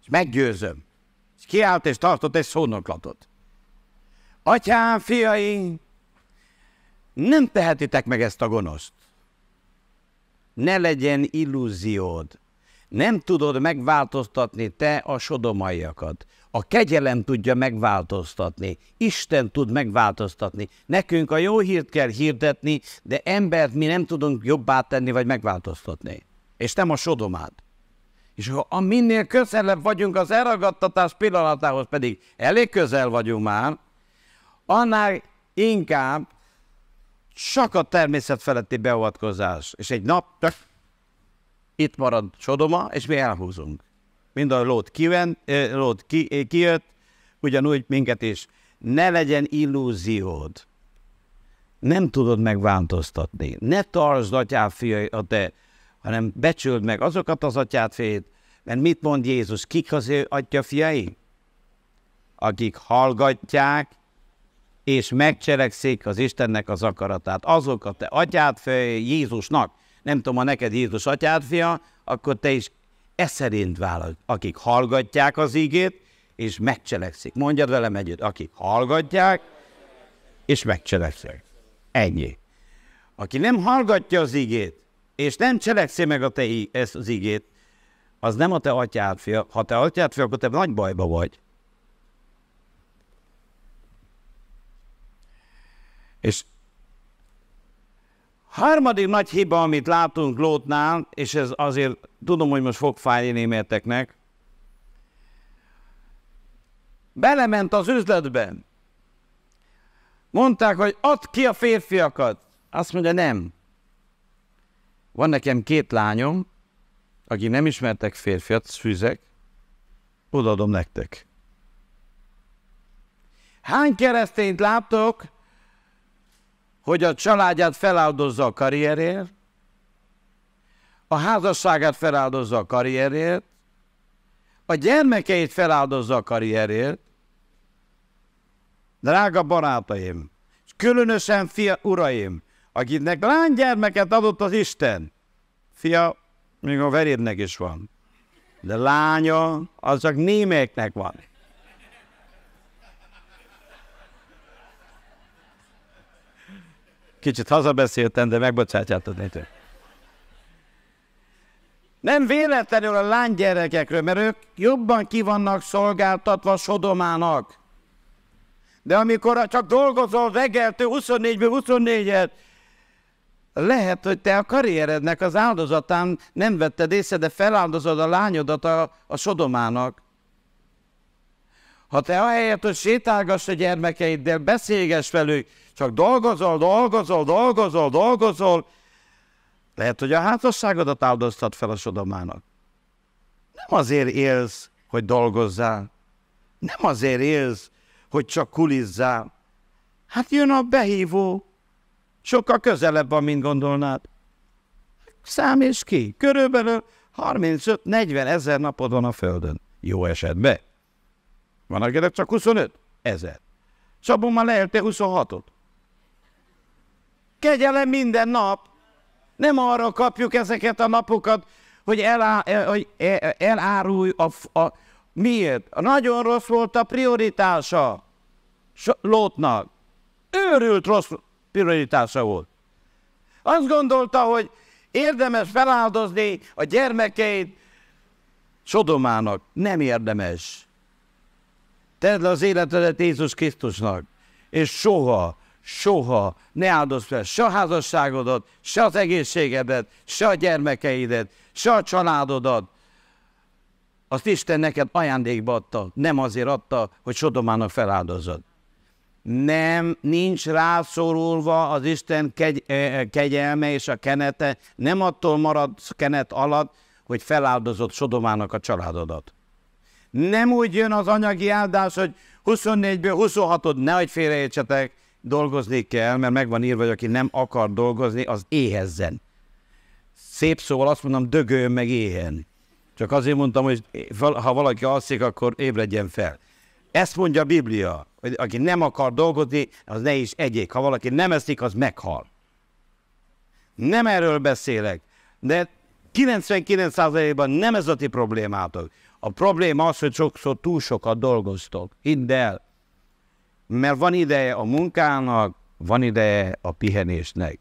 és meggyőzöm. És kiállt és tartott egy szónoklatot. Atyám, fiai, nem tehetitek meg ezt a gonoszt. Ne legyen illúziód. Nem tudod megváltoztatni te a sodomaiakat. A kegyelem tudja megváltoztatni, Isten tud megváltoztatni. Nekünk a jó hírt kell hirdetni, de embert mi nem tudunk jobbá tenni vagy megváltoztatni. És nem a sodomát. És ha minél közelebb vagyunk az elragadtatás pillanatához, pedig elég közel vagyunk már, annál inkább csak a természet feletti beavatkozás. És egy nap tök, itt marad sodoma, és mi elhúzunk mind a lót, kiven, lót ki, kijött, ugyanúgy minket is. Ne legyen illúziód. Nem tudod megváltoztatni. Ne tartsd atyád fiai a te, hanem becsüld meg azokat az atyád fiait, mert mit mond Jézus? Kik az ő atya fiai? Akik hallgatják, és megcselekszik az Istennek az akaratát. Azok a te atyád fiai Jézusnak. Nem tudom, ha neked Jézus atyád fia, akkor te is e szerint akik hallgatják az ígét, és megcselekszik. Mondjad velem együtt, akik hallgatják, és megcselekszik. Ennyi. Aki nem hallgatja az ígét és nem cselekszi meg a te, ezt az ígét, az nem a te atyád fia. Ha te atyád fia, akkor te nagy bajba vagy. És Harmadik nagy hiba, amit látunk Lótnál, és ez azért tudom, hogy most fog fájni németeknek, belement az üzletben. Mondták, hogy add ki a férfiakat. Azt mondja, nem. Van nekem két lányom, aki nem ismertek férfiat, szűzek, odaadom nektek. Hány keresztényt láttok? hogy a családját feláldozza a karrierért, a házasságát feláldozza a karrierért, a gyermekeit feláldozza a karrierért. Drága barátaim, és különösen fia, uraim, akiknek lánygyermeket adott az Isten, fia, még a verédnek is van, de lánya, az csak némeknek van. Kicsit hazabeszéltem, de megbocsátjátok nétek. Nem véletlenül a lánygyerekekről, mert ők jobban kivannak szolgáltatva Sodomának. De amikor csak dolgozol reggeltől 24-ből 24-et, lehet, hogy te a karrierednek az áldozatán nem vetted észre, de feláldozod a lányodat a, a sodomának. Ha te ahelyett, hogy sétálgass a gyermekeiddel, beszélgess velük, csak dolgozol, dolgozol, dolgozol, dolgozol. Lehet, hogy a házasságodat áldoztat fel a sodomának. Nem azért élsz, hogy dolgozzál. Nem azért élsz, hogy csak kulizzál. Hát jön a behívó. Sokkal közelebb van, mint gondolnád. Szám és ki. Körülbelül 35-40 ezer napod van a Földön. Jó esetben. Van, akinek csak 25 ezer. Szabon már leélte 26-ot. Kegyelem minden nap. Nem arra kapjuk ezeket a napokat, hogy, elá, eh, hogy e, e, elárulj a, a... Miért? Nagyon rossz volt a prioritása Lótnak. Őrült rossz prioritása volt. Azt gondolta, hogy érdemes feláldozni a gyermekeit Sodomának. Nem érdemes. Tedd le az életedet Jézus Krisztusnak, és soha soha ne áldozd! fel se a házasságodat, se az egészségedet, se a gyermekeidet, se a családodat. Azt Isten neked ajándékba adta, nem azért adta, hogy Sodomának feláldozod. Nem, nincs rászorulva az Isten kegy, kegyelme és a kenete, nem attól maradsz kenet alatt, hogy feláldozott Sodomának a családodat. Nem úgy jön az anyagi áldás, hogy 24-ből 26-od, ne hogy félreértsetek, dolgozni kell, mert megvan írva, hogy aki nem akar dolgozni, az éhezzen. Szép szóval azt mondom, dögöljön meg éhen. Csak azért mondtam, hogy ha valaki alszik, akkor ébredjen fel. Ezt mondja a Biblia, hogy aki nem akar dolgozni, az ne is egyék. Ha valaki nem eszik, az meghal. Nem erről beszélek, de 99%-ban nem ez a ti problémátok. A probléma az, hogy sokszor túl sokat dolgoztok. Hidd el, mert van ideje a munkának, van ideje a pihenésnek.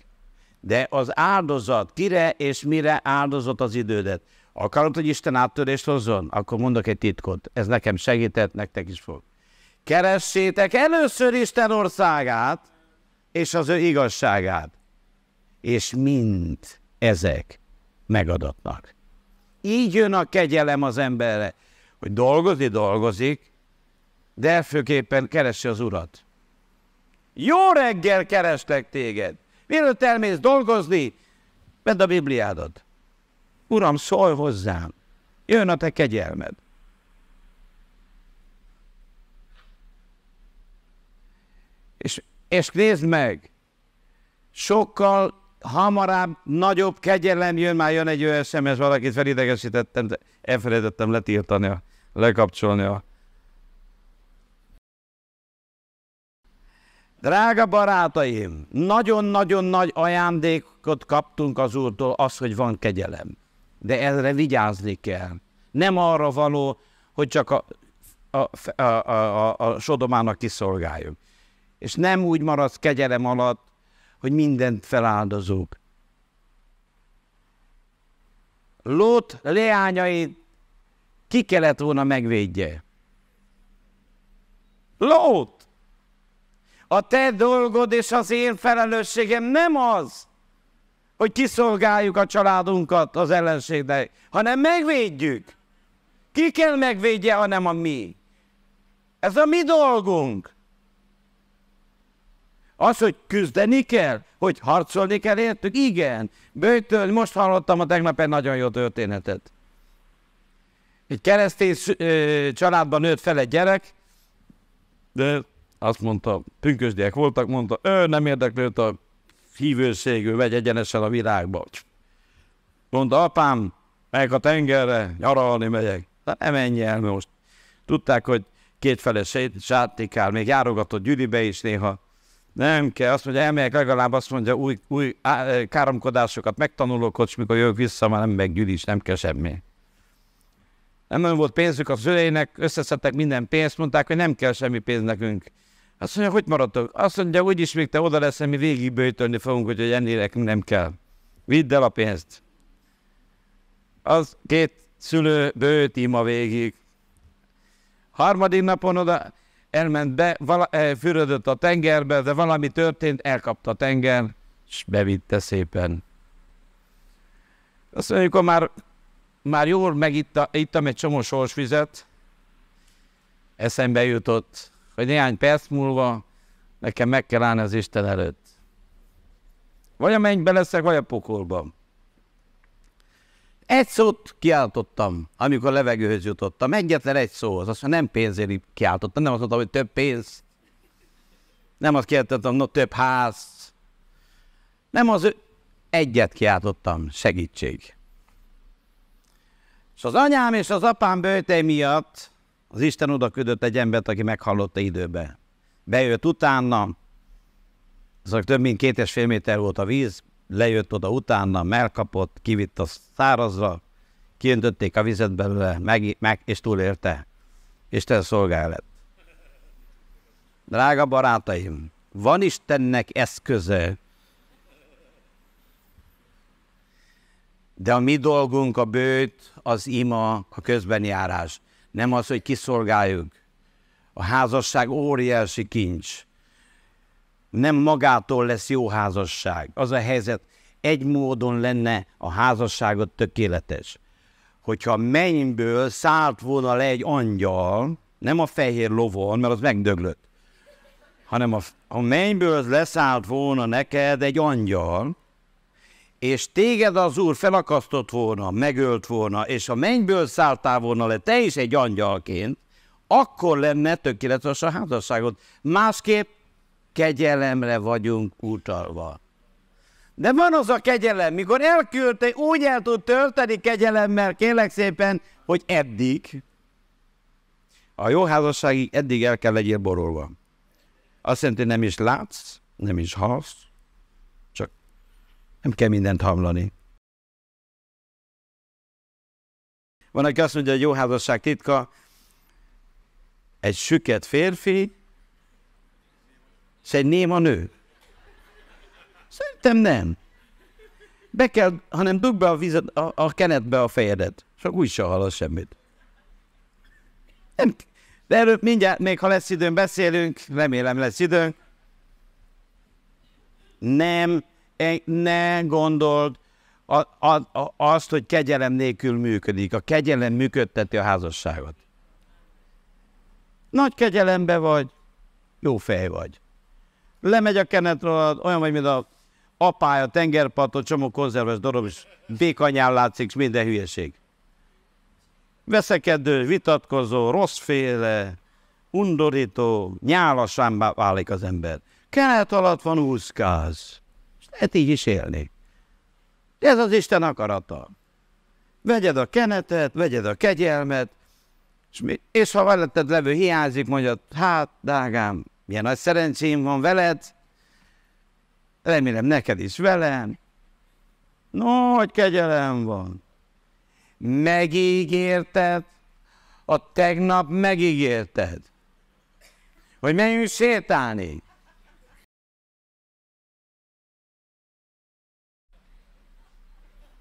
De az áldozat kire és mire áldozott az idődet? Akarod, hogy Isten áttörést hozzon? Akkor mondok egy titkot. Ez nekem segített, nektek is fog. Keressétek először Isten országát, és az ő igazságát. És mind ezek megadatnak. Így jön a kegyelem az emberre, hogy dolgozni dolgozik, de főképpen keresse az Urat. Jó reggel kerestek téged. Mielőtt elmész dolgozni, vedd a Bibliádat. Uram, szólj hozzám. Jön a te kegyelmed. És, és nézd meg, sokkal hamarabb, nagyobb kegyelem jön, már jön egy olyan SMS, valakit felidegesítettem, de elfelejtettem letiltani, lekapcsolni a Drága barátaim, nagyon-nagyon nagy ajándékot kaptunk az Úrtól, az, hogy van kegyelem. De erre vigyázni kell. Nem arra való, hogy csak a, a, a, a, a sodomának kiszolgáljuk. És nem úgy maradsz kegyelem alatt, hogy mindent feláldozunk. Lót leányai ki kellett volna megvédje. Lót! A te dolgod és az én felelősségem nem az, hogy kiszolgáljuk a családunkat az ellenségnek, hanem megvédjük. Ki kell megvédje, hanem a mi. Ez a mi dolgunk. Az, hogy küzdeni kell, hogy harcolni kell, értük? Igen. Bőtől most hallottam a tegnap egy nagyon jó történetet. Egy keresztény családban nőtt fel egy gyerek, de azt mondta, pünkösdiek voltak, mondta, ő nem érdekli a hívőség, ő megy egyenesen a virágba. Mondta, apám, meg a tengerre, nyaralni megyek. De nem menj el most. Tudták, hogy kétfele sátikál, még járogatott Gyülibe is néha. Nem kell, azt mondja, elmegyek legalább, azt mondja, új, új káromkodásokat megtanulok, hogy mikor jövök vissza, már nem meg Gyüli is, nem kell semmi. Nem nagyon volt pénzük a szüleinek, összeszedtek minden pénzt, mondták, hogy nem kell semmi pénz nekünk. Azt mondja, hogy maradtok? Azt mondja, úgyis még te oda leszel, mi végigbőjtölni fogunk, hogy ennél nem kell. Vidd el a pénzt. Az két szülő bőt ima végig. Harmadik napon oda elment be, vala, eh, fürödött a tengerbe, de valami történt, elkapta a tenger, és bevitte szépen. Azt mondja, amikor már, már jól megittam egy csomó sorsvizet, eszembe jutott, hogy néhány perc múlva nekem meg kell állni az Isten előtt. Vagy a mennybe leszek, vagy a pokolban. Egy szót kiáltottam, amikor levegőhöz jutottam. Egyetlen egy szó, az azt mondja, nem pénzért kiáltottam, nem azt mondtam, hogy több pénz. Nem azt kiáltottam, no, több ház. Nem az egyet kiáltottam, segítség. És az anyám és az apám bőtei miatt az Isten oda küldött egy embert, aki meghallotta időben. Bejött utána, az több mint két és fél méter volt a víz, lejött oda utána, megkapott, kivitt a szárazra, kiöntötték a vizet belőle, meg, meg és túlélte. Isten szolgál lett. Drága barátaim, van Istennek eszköze, de a mi dolgunk a bőt, az ima, a közbenjárás nem az, hogy kiszolgáljuk. A házasság óriási kincs. Nem magától lesz jó házasság. Az a helyzet, egy módon lenne a házasságot tökéletes. Hogyha a mennyből szállt volna le egy angyal, nem a fehér lovon, mert az megdöglött, hanem a, a mennyből leszállt volna neked egy angyal, és téged az Úr felakasztott volna, megölt volna, és a mennyből szálltál volna le, te is egy angyalként, akkor lenne tökéletes a házasságot. Másképp kegyelemre vagyunk utalva. De van az a kegyelem, mikor elküldte, úgy el tud tölteni kegyelemmel, kérlek szépen, hogy eddig. A jó házasságig eddig el kell legyél borolva. Azt jelenti, nem is látsz, nem is hallsz, nem kell mindent hamlani. Van, aki azt mondja, hogy jó házasság titka, egy süket férfi, és egy néma nő. Szerintem nem. Be kell, hanem dugd be a, vizet, a, a kenetbe a fejedet, és úgy sem hallasz semmit. Nem, de erről mindjárt, még ha lesz időn beszélünk, remélem lesz időn. Nem ne gondold a, a, a, azt, hogy kegyelem nélkül működik. A kegyelem működteti a házasságot. Nagy kegyelembe vagy, jó fej vagy. Lemegy a kenetről, olyan vagy, mint a apája, tengerparton, csomó konzerves darab, és békanyán látszik, minden hülyeség. Veszekedő, vitatkozó, rosszféle, undorító, nyálasán válik az ember. Kenet alatt van úszkáz. Lehet így is élni. Ez az Isten akarata. Vegyed a kenetet, vegyed a kegyelmet, és, mi, és ha veletted levő hiányzik, mondjad, hát, dágám, milyen nagy szerencsém van veled, remélem neked is velem. Nagy kegyelem van. Megígérted, a tegnap megígérted, hogy menjünk sétálni.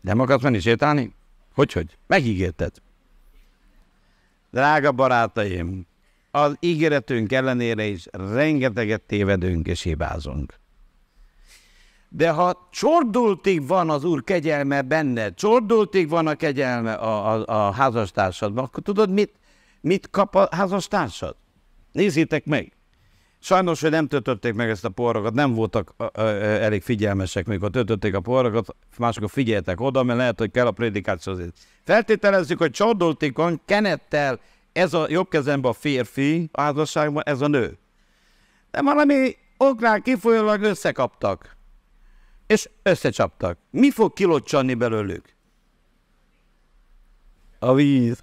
Nem akarsz menni sétálni? Hogyhogy? Megígérted. Drága barátaim, az ígéretünk ellenére is rengeteget tévedünk és hibázunk. De ha csordultig van az Úr kegyelme benned, csordultig van a kegyelme a, a, a házastársadban, akkor tudod, mit, mit kap a házastársad? Nézzétek meg! Sajnos, hogy nem töltötték meg ezt a poharakat, nem voltak ö, ö, elég figyelmesek, mikor töltötték a poharakat, mások figyeltek oda, mert lehet, hogy kell a prédikáció azért. Feltételezzük, hogy csordoltékon, kenettel ez a jobb kezemben a férfi házasságban, ez a nő. De valami oknál kifolyólag összekaptak, és összecsaptak. Mi fog kilocsanni belőlük? A víz. [laughs]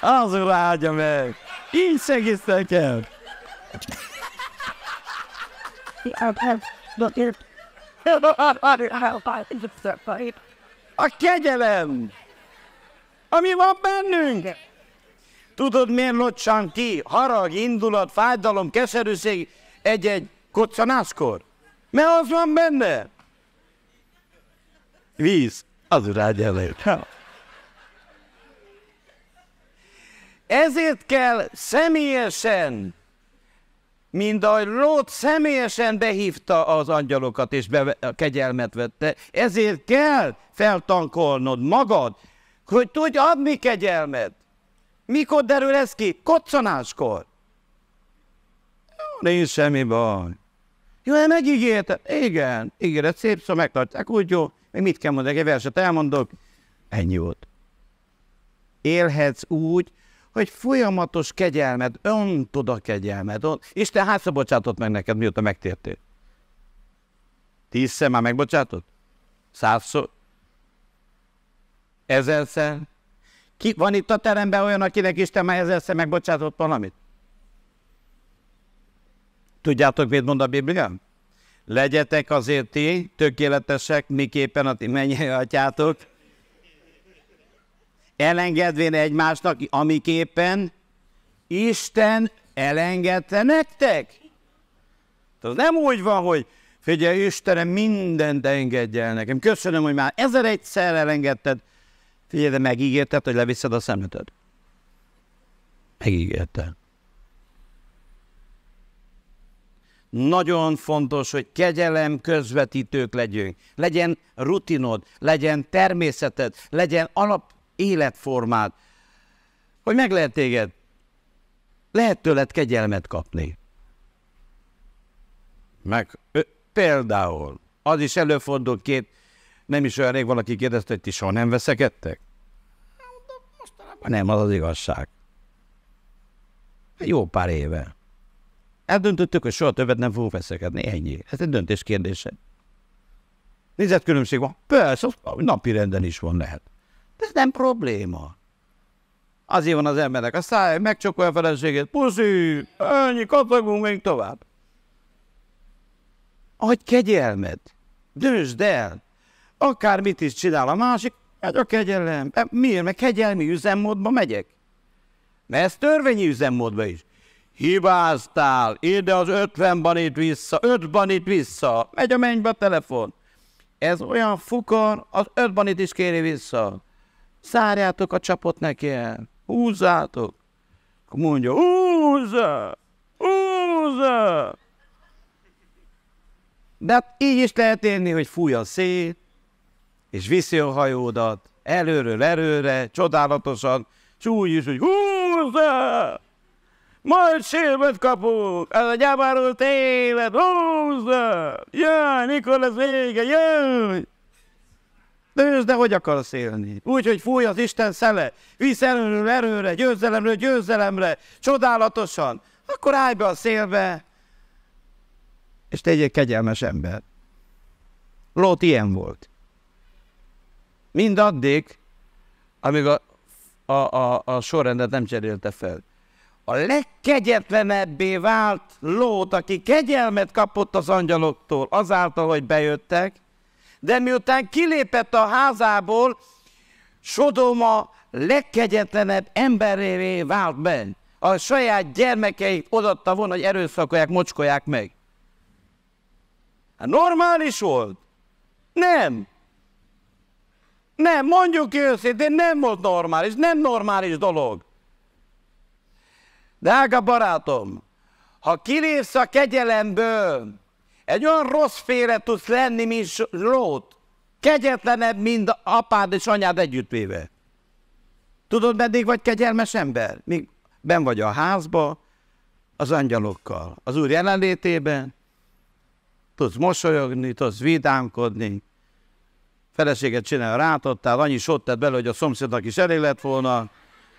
Az áldja meg! Így segítsen kell. A kegyelem, ami van bennünk. Tudod, miért locsan ki? Harag, indulat, fájdalom, keserűség egy-egy koccanáskor. Mert az van benne. Víz, az urágy Ezért kell személyesen mint ahogy Lót személyesen behívta az angyalokat, és be, a kegyelmet vette. Ezért kell feltankolnod magad, hogy tudj adni kegyelmet. Mikor derül ez ki? Koccanáskor. Nincs semmi baj. Jó, ja, hát megígértem. Igen, ígéret szép szó, megtartják, úgy jó. Még mit kell mondani, egy verset elmondok. Ennyi volt. Élhetsz úgy, hogy folyamatos kegyelmed, öntod a kegyelmed. Isten hányszor bocsátott meg neked, mióta megtértél? Tízszer már megbocsátott? Százszor? Ezerszer? Ki, van itt a teremben olyan, akinek Isten már ezerszer megbocsátott valamit? Tudjátok, mit mond a Biblia? Legyetek azért ti tökéletesek, miképpen a ti mennyi atyátok, elengedvén egymásnak, amiképpen Isten elengedte nektek. Tehát nem úgy van, hogy figyelj Istenem, mindent engedj el nekem. Köszönöm, hogy már ezer egyszer elengedted. Figyelj, de megígérted, hogy leviszed a szemeted. Megígérted. Nagyon fontos, hogy kegyelem közvetítők legyünk. Legyen rutinod, legyen természeted, legyen alap életformát, hogy meg lehet téged, lehet tőled kegyelmet kapni. Meg ö, például, az is előfordul két, nem is olyan rég valaki kérdezte, hogy ti soha nem veszekedtek? Nem, az az igazság. Jó pár éve. Eldöntöttük, hogy soha többet nem fogunk veszekedni, ennyi. Ez egy döntés kérdése. Nézetkülönbség van? Persze, napi renden is van, lehet. Ez nem probléma. Azért van az embernek a szája, megcsokolja a feleségét, puszi, ennyi, kattagunk még tovább. Adj kegyelmet, dönsd el, akármit is csinál a másik, egy hát a kegyelem. Hát miért? Meg kegyelmi üzemmódba megyek. Mert ez törvényi üzemmódba is. Hibáztál, ide az ötven banit vissza, öt banit vissza, megy a mennybe a telefon. Ez olyan fukar, az öt banit is kéri vissza. Szárjátok a csapot neki el. Húzzátok. Akkor mondja, húzza! Húzza! De hát így is lehet élni, hogy fúj a szél, és viszi a hajódat előről erőre, csodálatosan, és úgy is, hogy húzza! Majd sérmet kapunk, ez a gyávárolt élet, húzza! Jaj, mikor lesz vége, jaj! Bőzd, de hogy akarsz élni? Úgy, hogy fúj az Isten szele, visz erőről erőre, győzelemről győzelemre, csodálatosan, akkor állj be a szélbe, és tegyél kegyelmes ember. Lót ilyen volt. Mind addig, amíg a, a, a, a sorrendet nem cserélte fel. A legkegyetlenebbé vált Lót, aki kegyelmet kapott az angyaloktól, azáltal, hogy bejöttek, de miután kilépett a házából, Sodoma legkegyetlenebb emberévé vált be. A saját gyermekeit odatta volna, hogy erőszakolják, mocskolják meg. Hát normális volt? Nem. Nem, mondjuk ki őszintén, nem volt normális, nem normális dolog. Drága barátom, ha kilépsz a kegyelemből, egy olyan rossz félre tudsz lenni, mint Lót. Kegyetlenebb, mint apád és anyád együttvéve. Tudod, meddig vagy kegyelmes ember? Míg ben vagy a házba, az angyalokkal, az Úr jelenlétében, tudsz mosolyogni, tudsz vidámkodni, feleséget csinál, rátottál, annyi sott tett bele, hogy a szomszédnak is elég lett volna,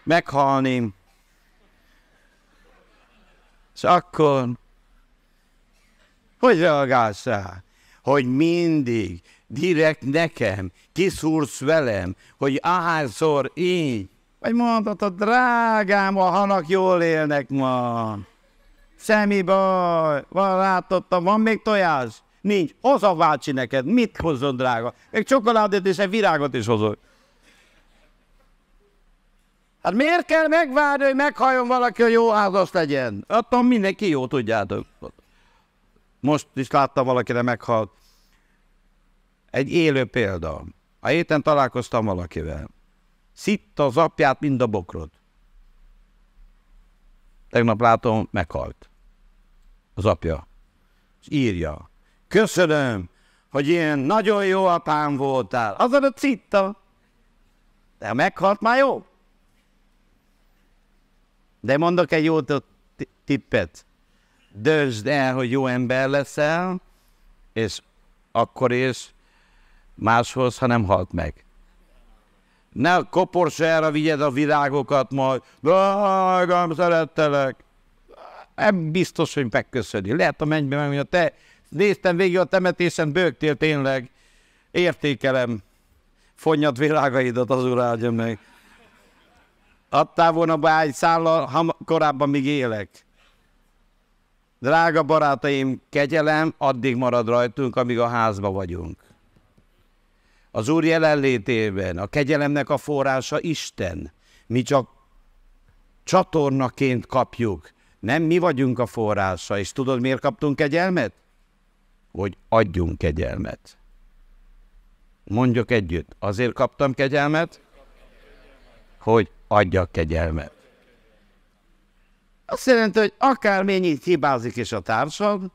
meghalni. És akkor hogy reagálsz rá? Hogy mindig, direkt nekem, kiszúrsz velem, hogy ahányszor így, vagy a drágám, a hanak jól élnek ma. Semmi baj, van rátotta, van még tojás? Nincs, az a vácsi neked, mit hozzon drága? Még csokoládét és egy virágot is hozol. Hát miért kell megvárni, hogy meghajjon valaki, hogy jó házas legyen? Attól mindenki jó, tudjátok. Most is láttam valakire meghalt. Egy élő példa. A héten találkoztam valakivel. Szitta az apját, mind a bokrot. Tegnap látom, meghalt. Az apja. És írja. Köszönöm, hogy ilyen nagyon jó apám voltál. Az a citta. De ha meghalt, már jó. De mondok egy jó tippet döntsd el, hogy jó ember leszel, és akkor is máshoz, ha nem halt meg. Ne a erre, vigyed a virágokat majd, drágám, szerettelek. Nem biztos, hogy megköszöni. Lehet a mennybe megmondja, te néztem végig a temetésen, bőgtél tényleg. Értékelem. Fonnyat világaidat az úr meg. Adtál volna be egy szállal, ha korábban még élek. Drága barátaim, kegyelem addig marad rajtunk, amíg a házba vagyunk. Az Úr jelenlétében a kegyelemnek a forrása Isten. Mi csak csatornaként kapjuk. Nem mi vagyunk a forrása, és tudod, miért kaptunk kegyelmet? Hogy adjunk kegyelmet. Mondjuk együtt, azért kaptam kegyelmet, hogy adjak kegyelmet. Azt jelenti, hogy akármennyit hibázik is a társad,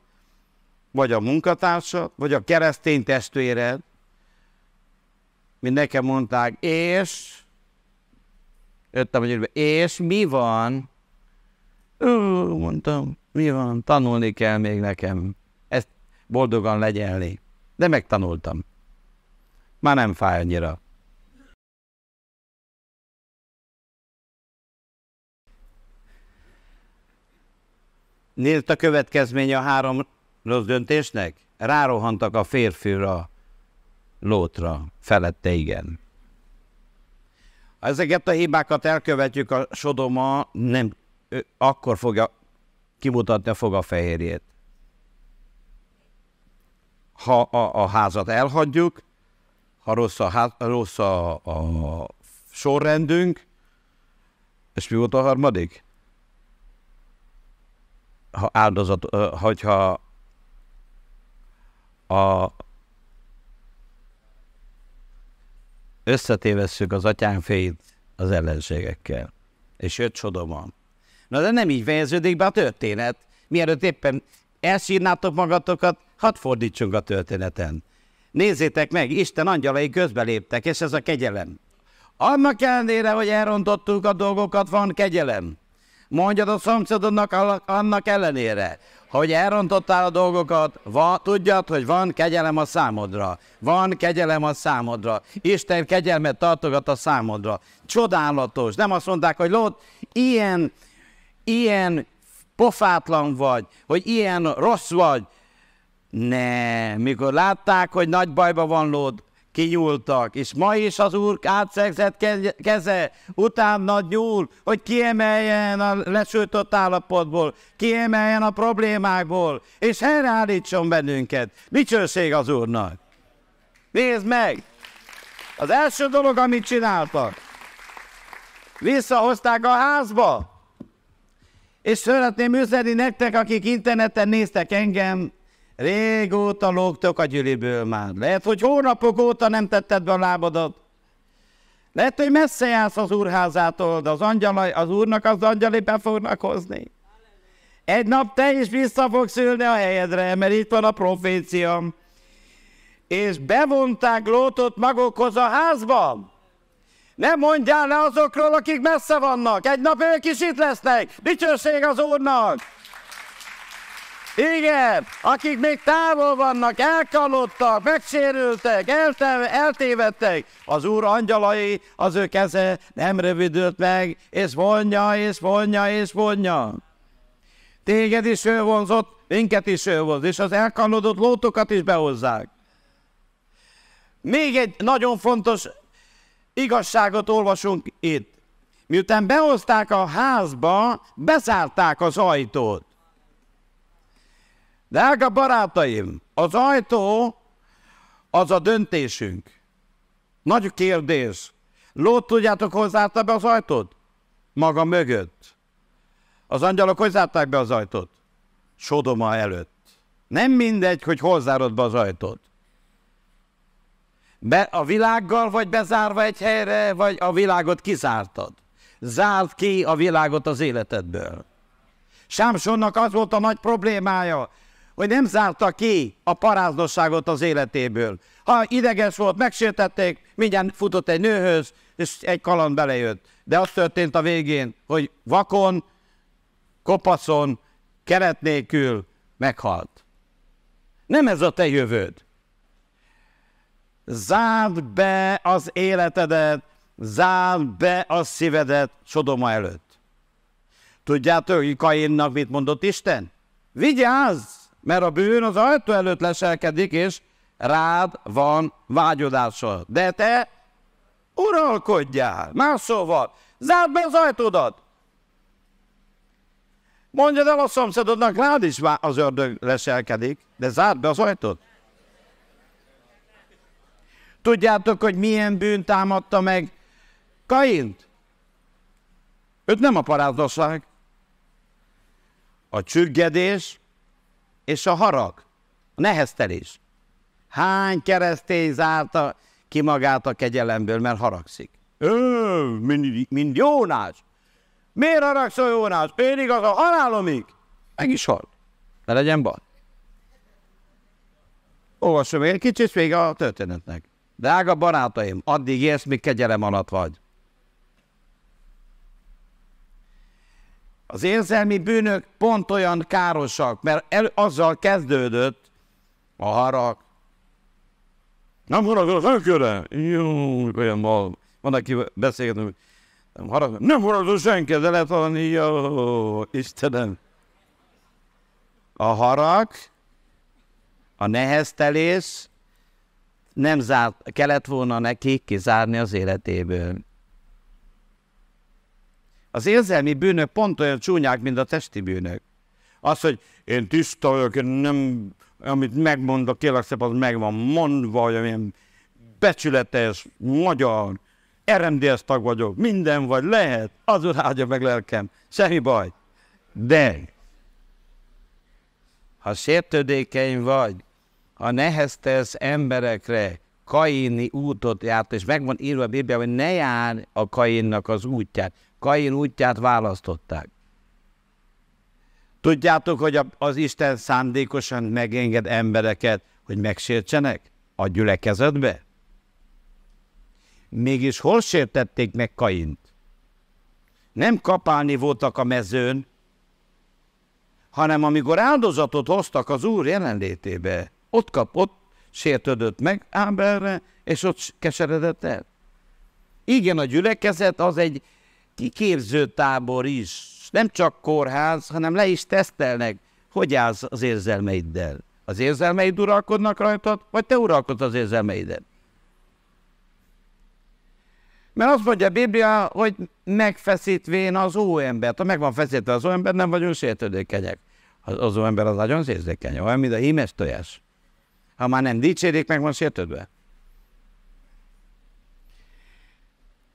vagy a munkatársa, vagy a keresztény testvéred, mint nekem mondták, és jöttem, hogy és mi van? Ú, mondtam, mi van, tanulni kell még nekem. Ezt boldogan legyenli. De megtanultam. Már nem fáj annyira. Nézd a következménye a három rossz döntésnek? Rárohantak a férfira, lótra, felette igen. Ha ezeket a hibákat elkövetjük, a Sodoma nem, akkor fogja kimutatni a fogafehérjét. Ha a, a házat elhagyjuk, ha rossz a, ház, rossz a, a sorrendünk, és mi volt a harmadik? ha áldozat, hogyha a összetévesszük az atyám fényt az ellenségekkel. És öt csoda van. Na de nem így fejeződik be a történet. Mielőtt éppen elsírnátok magatokat, hadd fordítsunk a történeten. Nézzétek meg, Isten angyalai közbeléptek, és ez a kegyelem. Annak ellenére, hogy elrontottuk a dolgokat, van kegyelem. Mondjad a szomszédodnak annak ellenére, hogy elrontottál a dolgokat, va, tudjad, hogy van kegyelem a számodra. Van kegyelem a számodra. Isten kegyelmet tartogat a számodra. Csodálatos. Nem azt mondták, hogy Lót, ilyen, ilyen pofátlan vagy, hogy ilyen rossz vagy. Ne, mikor látták, hogy nagy bajba van Lót, kinyúltak, és ma is az úr átszegzett keze utána nyúl, hogy kiemeljen a lesültött állapotból, kiemeljen a problémákból, és helyreállítson bennünket. Dicsőség az úrnak! Nézd meg! Az első dolog, amit csináltak, visszahozták a házba, és szeretném üzenni nektek, akik interneten néztek engem, Régóta lógtok a gyűliből már. Lehet, hogy hónapok óta nem tetted be a lábadat. Lehet, hogy messze jársz az úrházától, de az, angyalai, az úrnak az angyali be fognak hozni. Egy nap te is vissza fogsz ülni a helyedre, mert itt van a profécia. És bevonták Lótot magukhoz a házban. Ne mondjál le azokról, akik messze vannak. Egy nap ők is itt lesznek. Dicsőség az Úrnak! Igen, akik még távol vannak, elkalottak, megsérültek, eltévedtek, az Úr angyalai, az ő keze nem rövidült meg, és vonja, és vonja, és vonja. Téged is ő vonzott, minket is ő vonz, és az elkalodott lótokat is behozzák. Még egy nagyon fontos igazságot olvasunk itt. Miután behozták a házba, bezárták az ajtót. Drága barátaim, az ajtó az a döntésünk. Nagy kérdés. Lót tudjátok, hol be az ajtót? Maga mögött. Az angyalok hogy be az ajtót? Sodoma előtt. Nem mindegy, hogy hol zárod be az ajtót. Be a világgal vagy bezárva egy helyre, vagy a világot kizártad. Zárd ki a világot az életedből. Sámsonnak az volt a nagy problémája, hogy nem zárta ki a paráznosságot az életéből. Ha ideges volt, megsértették, mindjárt futott egy nőhöz, és egy kaland belejött. De az történt a végén, hogy vakon, kopaszon, keret nélkül meghalt. Nem ez a te jövőd. Zárd be az életedet, zárd be a szívedet Sodoma előtt. Tudjátok, hogy Kainnak mit mondott Isten? Vigyázz! mert a bűn az ajtó előtt leselkedik, és rád van vágyodással. De te uralkodjál. Más szóval, zárd be az ajtódat. Mondja el a szomszédodnak, rád is az ördög leselkedik, de zárd be az ajtót. Tudjátok, hogy milyen bűn támadta meg Kaint? Őt nem a parázdosság. a csüggedés, és a harag, a neheztelés. Hány keresztény zárta ki magát a kegyelemből, mert haragszik? Ő, mind, mind Jónás. Miért haragszol Jónás? Én igaz a halálomig. Meg is halt. Ne legyen baj. Olvassam egy kicsit még a történetnek. Drága barátaim, addig élsz, míg kegyelem alatt vagy. Az érzelmi bűnök pont olyan károsak, mert el, azzal kezdődött a harag. Nem haragolok senkire. Jó, olyan mal. van aki beszélgetni, hogy nem haragolok. Nem haragolok senki, de lehet valami, jó, Istenem. A harag, a neheztelés nem zárt, kellett volna neki kizárni az életéből. Az érzelmi bűnök pont olyan csúnyák, mint a testi bűnök. Az, hogy én tiszta vagyok, én nem, amit megmondok, kérlek szépen, az meg van mondva, hogy én becsületes, magyar, RMDS tag vagyok, minden vagy, lehet, az úr meg lelkem, semmi baj. De ha sértődékeny vagy, ha neheztesz emberekre, kaini útot járt, és meg van írva a Bibliában, hogy ne jár a kainnak az útját. Kain útját választották. Tudjátok, hogy az Isten szándékosan megenged embereket, hogy megsértsenek a gyülekezetbe? Mégis hol sértették meg Kaint? Nem kapálni voltak a mezőn, hanem amikor áldozatot hoztak az Úr jelenlétébe, ott kapott sértődött meg Ábelre, és ott keseredett el. Igen, a gyülekezet az egy kiképzőtábor is, nem csak kórház, hanem le is tesztelnek, hogy állsz az érzelmeiddel. Az érzelmeid uralkodnak rajtad, vagy te uralkodsz az érzelmeidet? Mert azt mondja a Biblia, hogy megfeszítvén az óembert. Ha meg van feszítve az ember nem vagyunk sértődékenyek. Az, az ember az nagyon érzékeny, olyan, mint a hímes tojás. Ha már nem dicsérik, meg van sértődve.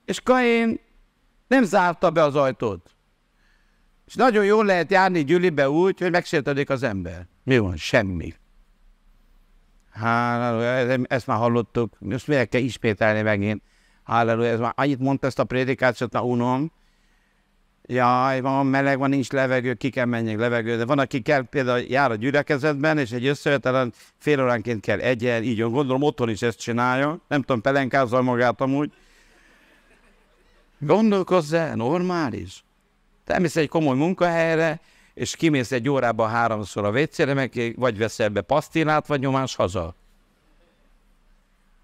És Kain nem zárta be az ajtót. És nagyon jól lehet járni Gyülibe úgy, hogy megsértődik az ember. Mi van? Semmi. Halleluja, ezt már hallottuk. Most miért kell ismételni megint? Halleluja, ez már annyit mondta ezt a prédikációt, a unom. Jaj, van meleg, van, nincs levegő, ki kell menjek levegő. De van, aki kell, például jár a gyülekezetben, és egy összevetelen fél óránként kell egyen, így Gondolom otthon is ezt csinálja. Nem tudom, pelenkázza magát amúgy. Gondolkozz el, normális. Elmész egy komoly munkahelyre, és kimész egy órában háromszor a vécére, meg vagy veszel be pasztillát, vagy nyomás haza.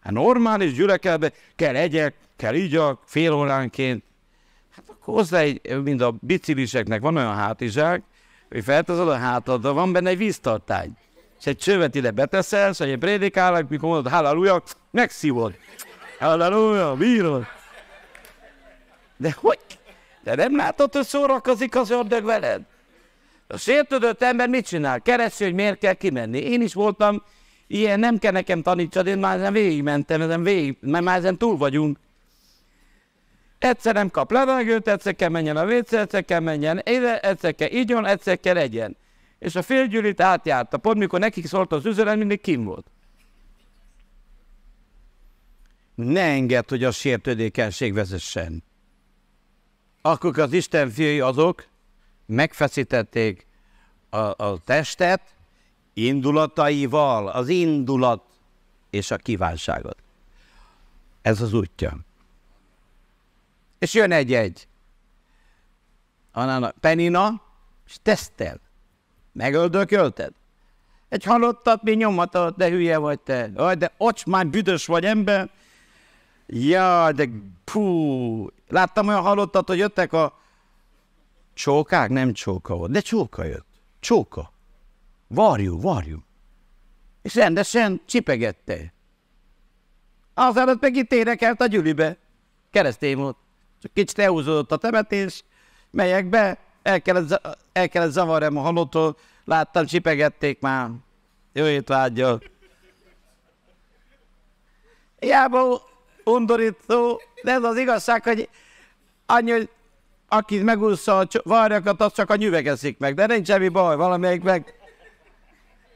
Hát normális gyülekelbe kell egyek, kell igyak, fél óránként. Hát akkor hozzá egy, mint a bicikliseknek van olyan hátizsák, hogy felteszed a hátadra, van benne egy víztartály. És egy csövet ide beteszel, és egy prédikálnak, mikor mondod halleluja, megszívod. Halleluja, bírod. De hogy? De nem látod, hogy szórakozik az ördög veled? A sértődött ember mit csinál? Keresi, hogy miért kell kimenni. Én is voltam ilyen, nem kell nekem tanítsad, én már ezen végigmentem, ezen végig, mert már ezen túl vagyunk. Egyszer nem kap levegőt, egyszer kell menjen a vécé, egyszer kell menjen egyszer kell igyon, egyszer kell legyen. És a félgyűlit átjárta. Pont mikor nekik szólt az üzenet, mindig kim volt. Ne engedd, hogy a sértődékenység vezessen akkor az Isten fiai azok megfeszítették a, a testet indulataival, az indulat és a kívánságot. Ez az útja. És jön egy-egy. Penina, és tesztel. Megöldökölted. Egy halottat mi nyomhatod, de hülye vagy te. Aj, de ocs már büdös vagy ember. Ja, de pú, Láttam olyan halottat, hogy jöttek a csókák, nem csóka volt, de csóka jött. Csóka. Varjú, varjú. És rendesen csipegette. Azelőtt meg itt énekelt a gyülibe. Keresztény volt. Csak kicsit elhúzódott a temetés, melyek be, el kellett, el kellett zavarjam a halottól, láttam, csipegették már. Jó étvágyjal. Jából undorító, de ez az igazság, hogy annyi, hogy aki megúszza a varjakat, az csak a nyüvegeszik meg, de nincs semmi baj, valamelyik meg.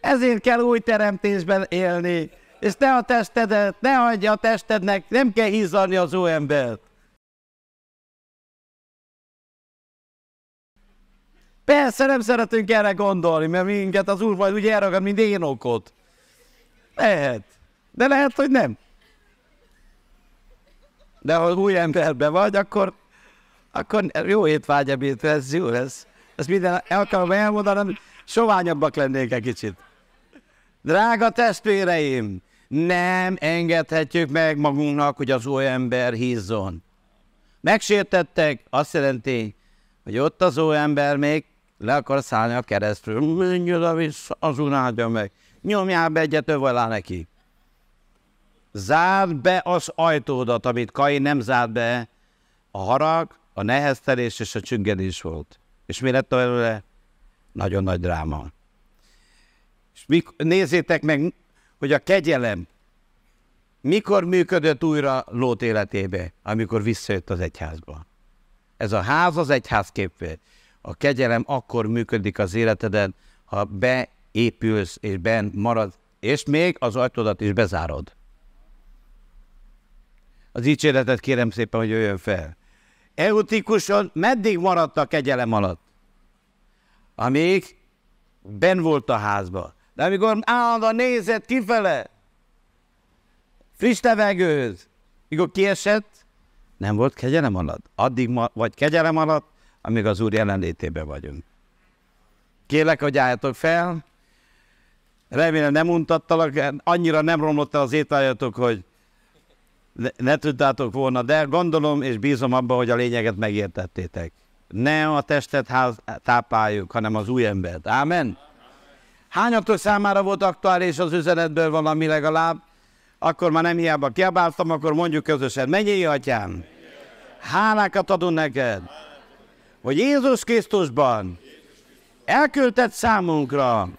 Ezért kell új teremtésben élni, és ne a testedet, ne hagyja a testednek, nem kell hízani az új embert. Persze nem szeretünk erre gondolni, mert minket az úr majd úgy elragad, mint én okot. Lehet. De lehet, hogy nem de ha új emberbe vagy, akkor, akkor jó étvágyabét, ez jó lesz. Ezt minden akarom elmondanom, soványabbak lennék egy kicsit. Drága testvéreim, nem engedhetjük meg magunknak, hogy az új ember hízzon. Megsértettek, azt jelenti, hogy ott az új ember még le akar szállni a keresztről. Menj oda vissza, az unádja meg. Nyomjál be egyet, ő neki zárd be az ajtódat, amit Kain nem zárt be, a harag, a neheztelés és a csüggedés volt. És mi lett belőle? Nagyon nagy dráma. És mik, nézzétek meg, hogy a kegyelem mikor működött újra Lót életébe, amikor visszajött az egyházba. Ez a ház az egyház képvé. A kegyelem akkor működik az életeden, ha beépülsz és ben marad, és még az ajtódat is bezárod az dicséretet kérem szépen, hogy jöjjön fel. Eutikuson meddig maradt a kegyelem alatt? Amíg ben volt a házba. De amikor állandóan nézett kifele, friss levegőz, mikor kiesett, nem volt kegyelem alatt. Addig ma, vagy kegyelem alatt, amíg az Úr jelenlétében vagyunk. Kélek, hogy álljatok fel. Remélem nem untattalak, annyira nem romlott el az étvágyatok, hogy ne tudtátok volna, de gondolom és bízom abban, hogy a lényeget megértettétek. Ne a testet ház, tápáljuk, hanem az új embert. Ámen? Hányatok számára volt aktuális az üzenetből valami legalább? Akkor már nem hiába kiabáltam, akkor mondjuk közösen. Mennyi atyám? Hálákat adunk neked, hogy Jézus Krisztusban elküldted számunkra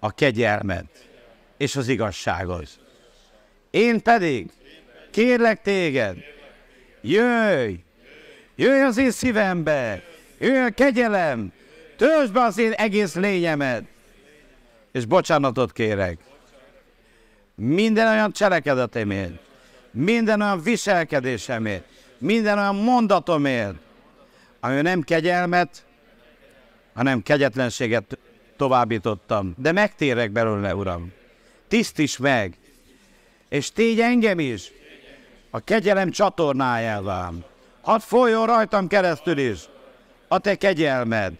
a kegyelmet és az igazságot. Én pedig Kérlek téged, jöjj! Jöjj az én szívembe! Jöjj a kegyelem! Töltsd be az én egész lényemet! És bocsánatot kérek. Minden olyan cselekedetemért, minden olyan viselkedésemért, minden olyan mondatomért, ami nem kegyelmet, hanem kegyetlenséget továbbítottam. De megtérek belőle, Uram. Tisztíts meg, és tégy engem is a kegyelem csatornájában. Hadd folyjon rajtam keresztül is a te kegyelmed.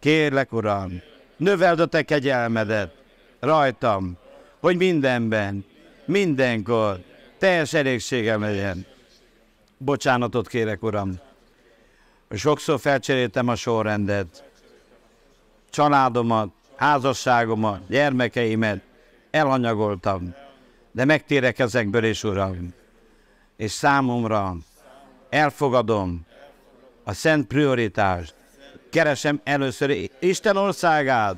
Kérlek, Uram, növeld a te kegyelmedet rajtam, hogy mindenben, mindenkor teljes elégségem legyen. Bocsánatot kérek, Uram. Sokszor felcseréltem a sorrendet, családomat, házasságomat, gyermekeimet, elhanyagoltam, de megtérek ezekből is, Uram és számomra elfogadom a szent prioritást. Keresem először Isten országát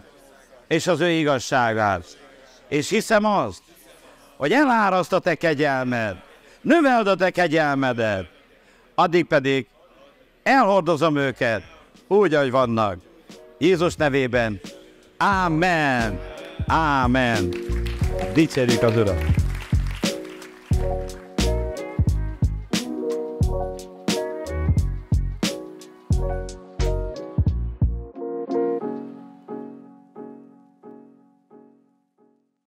és az ő igazságát. És hiszem azt, hogy eláraszt a te kegyelmed, növeld a te kegyelmedet, addig pedig elhordozom őket úgy, ahogy vannak. Jézus nevében. Ámen. Ámen. Dicsérjük az Urat.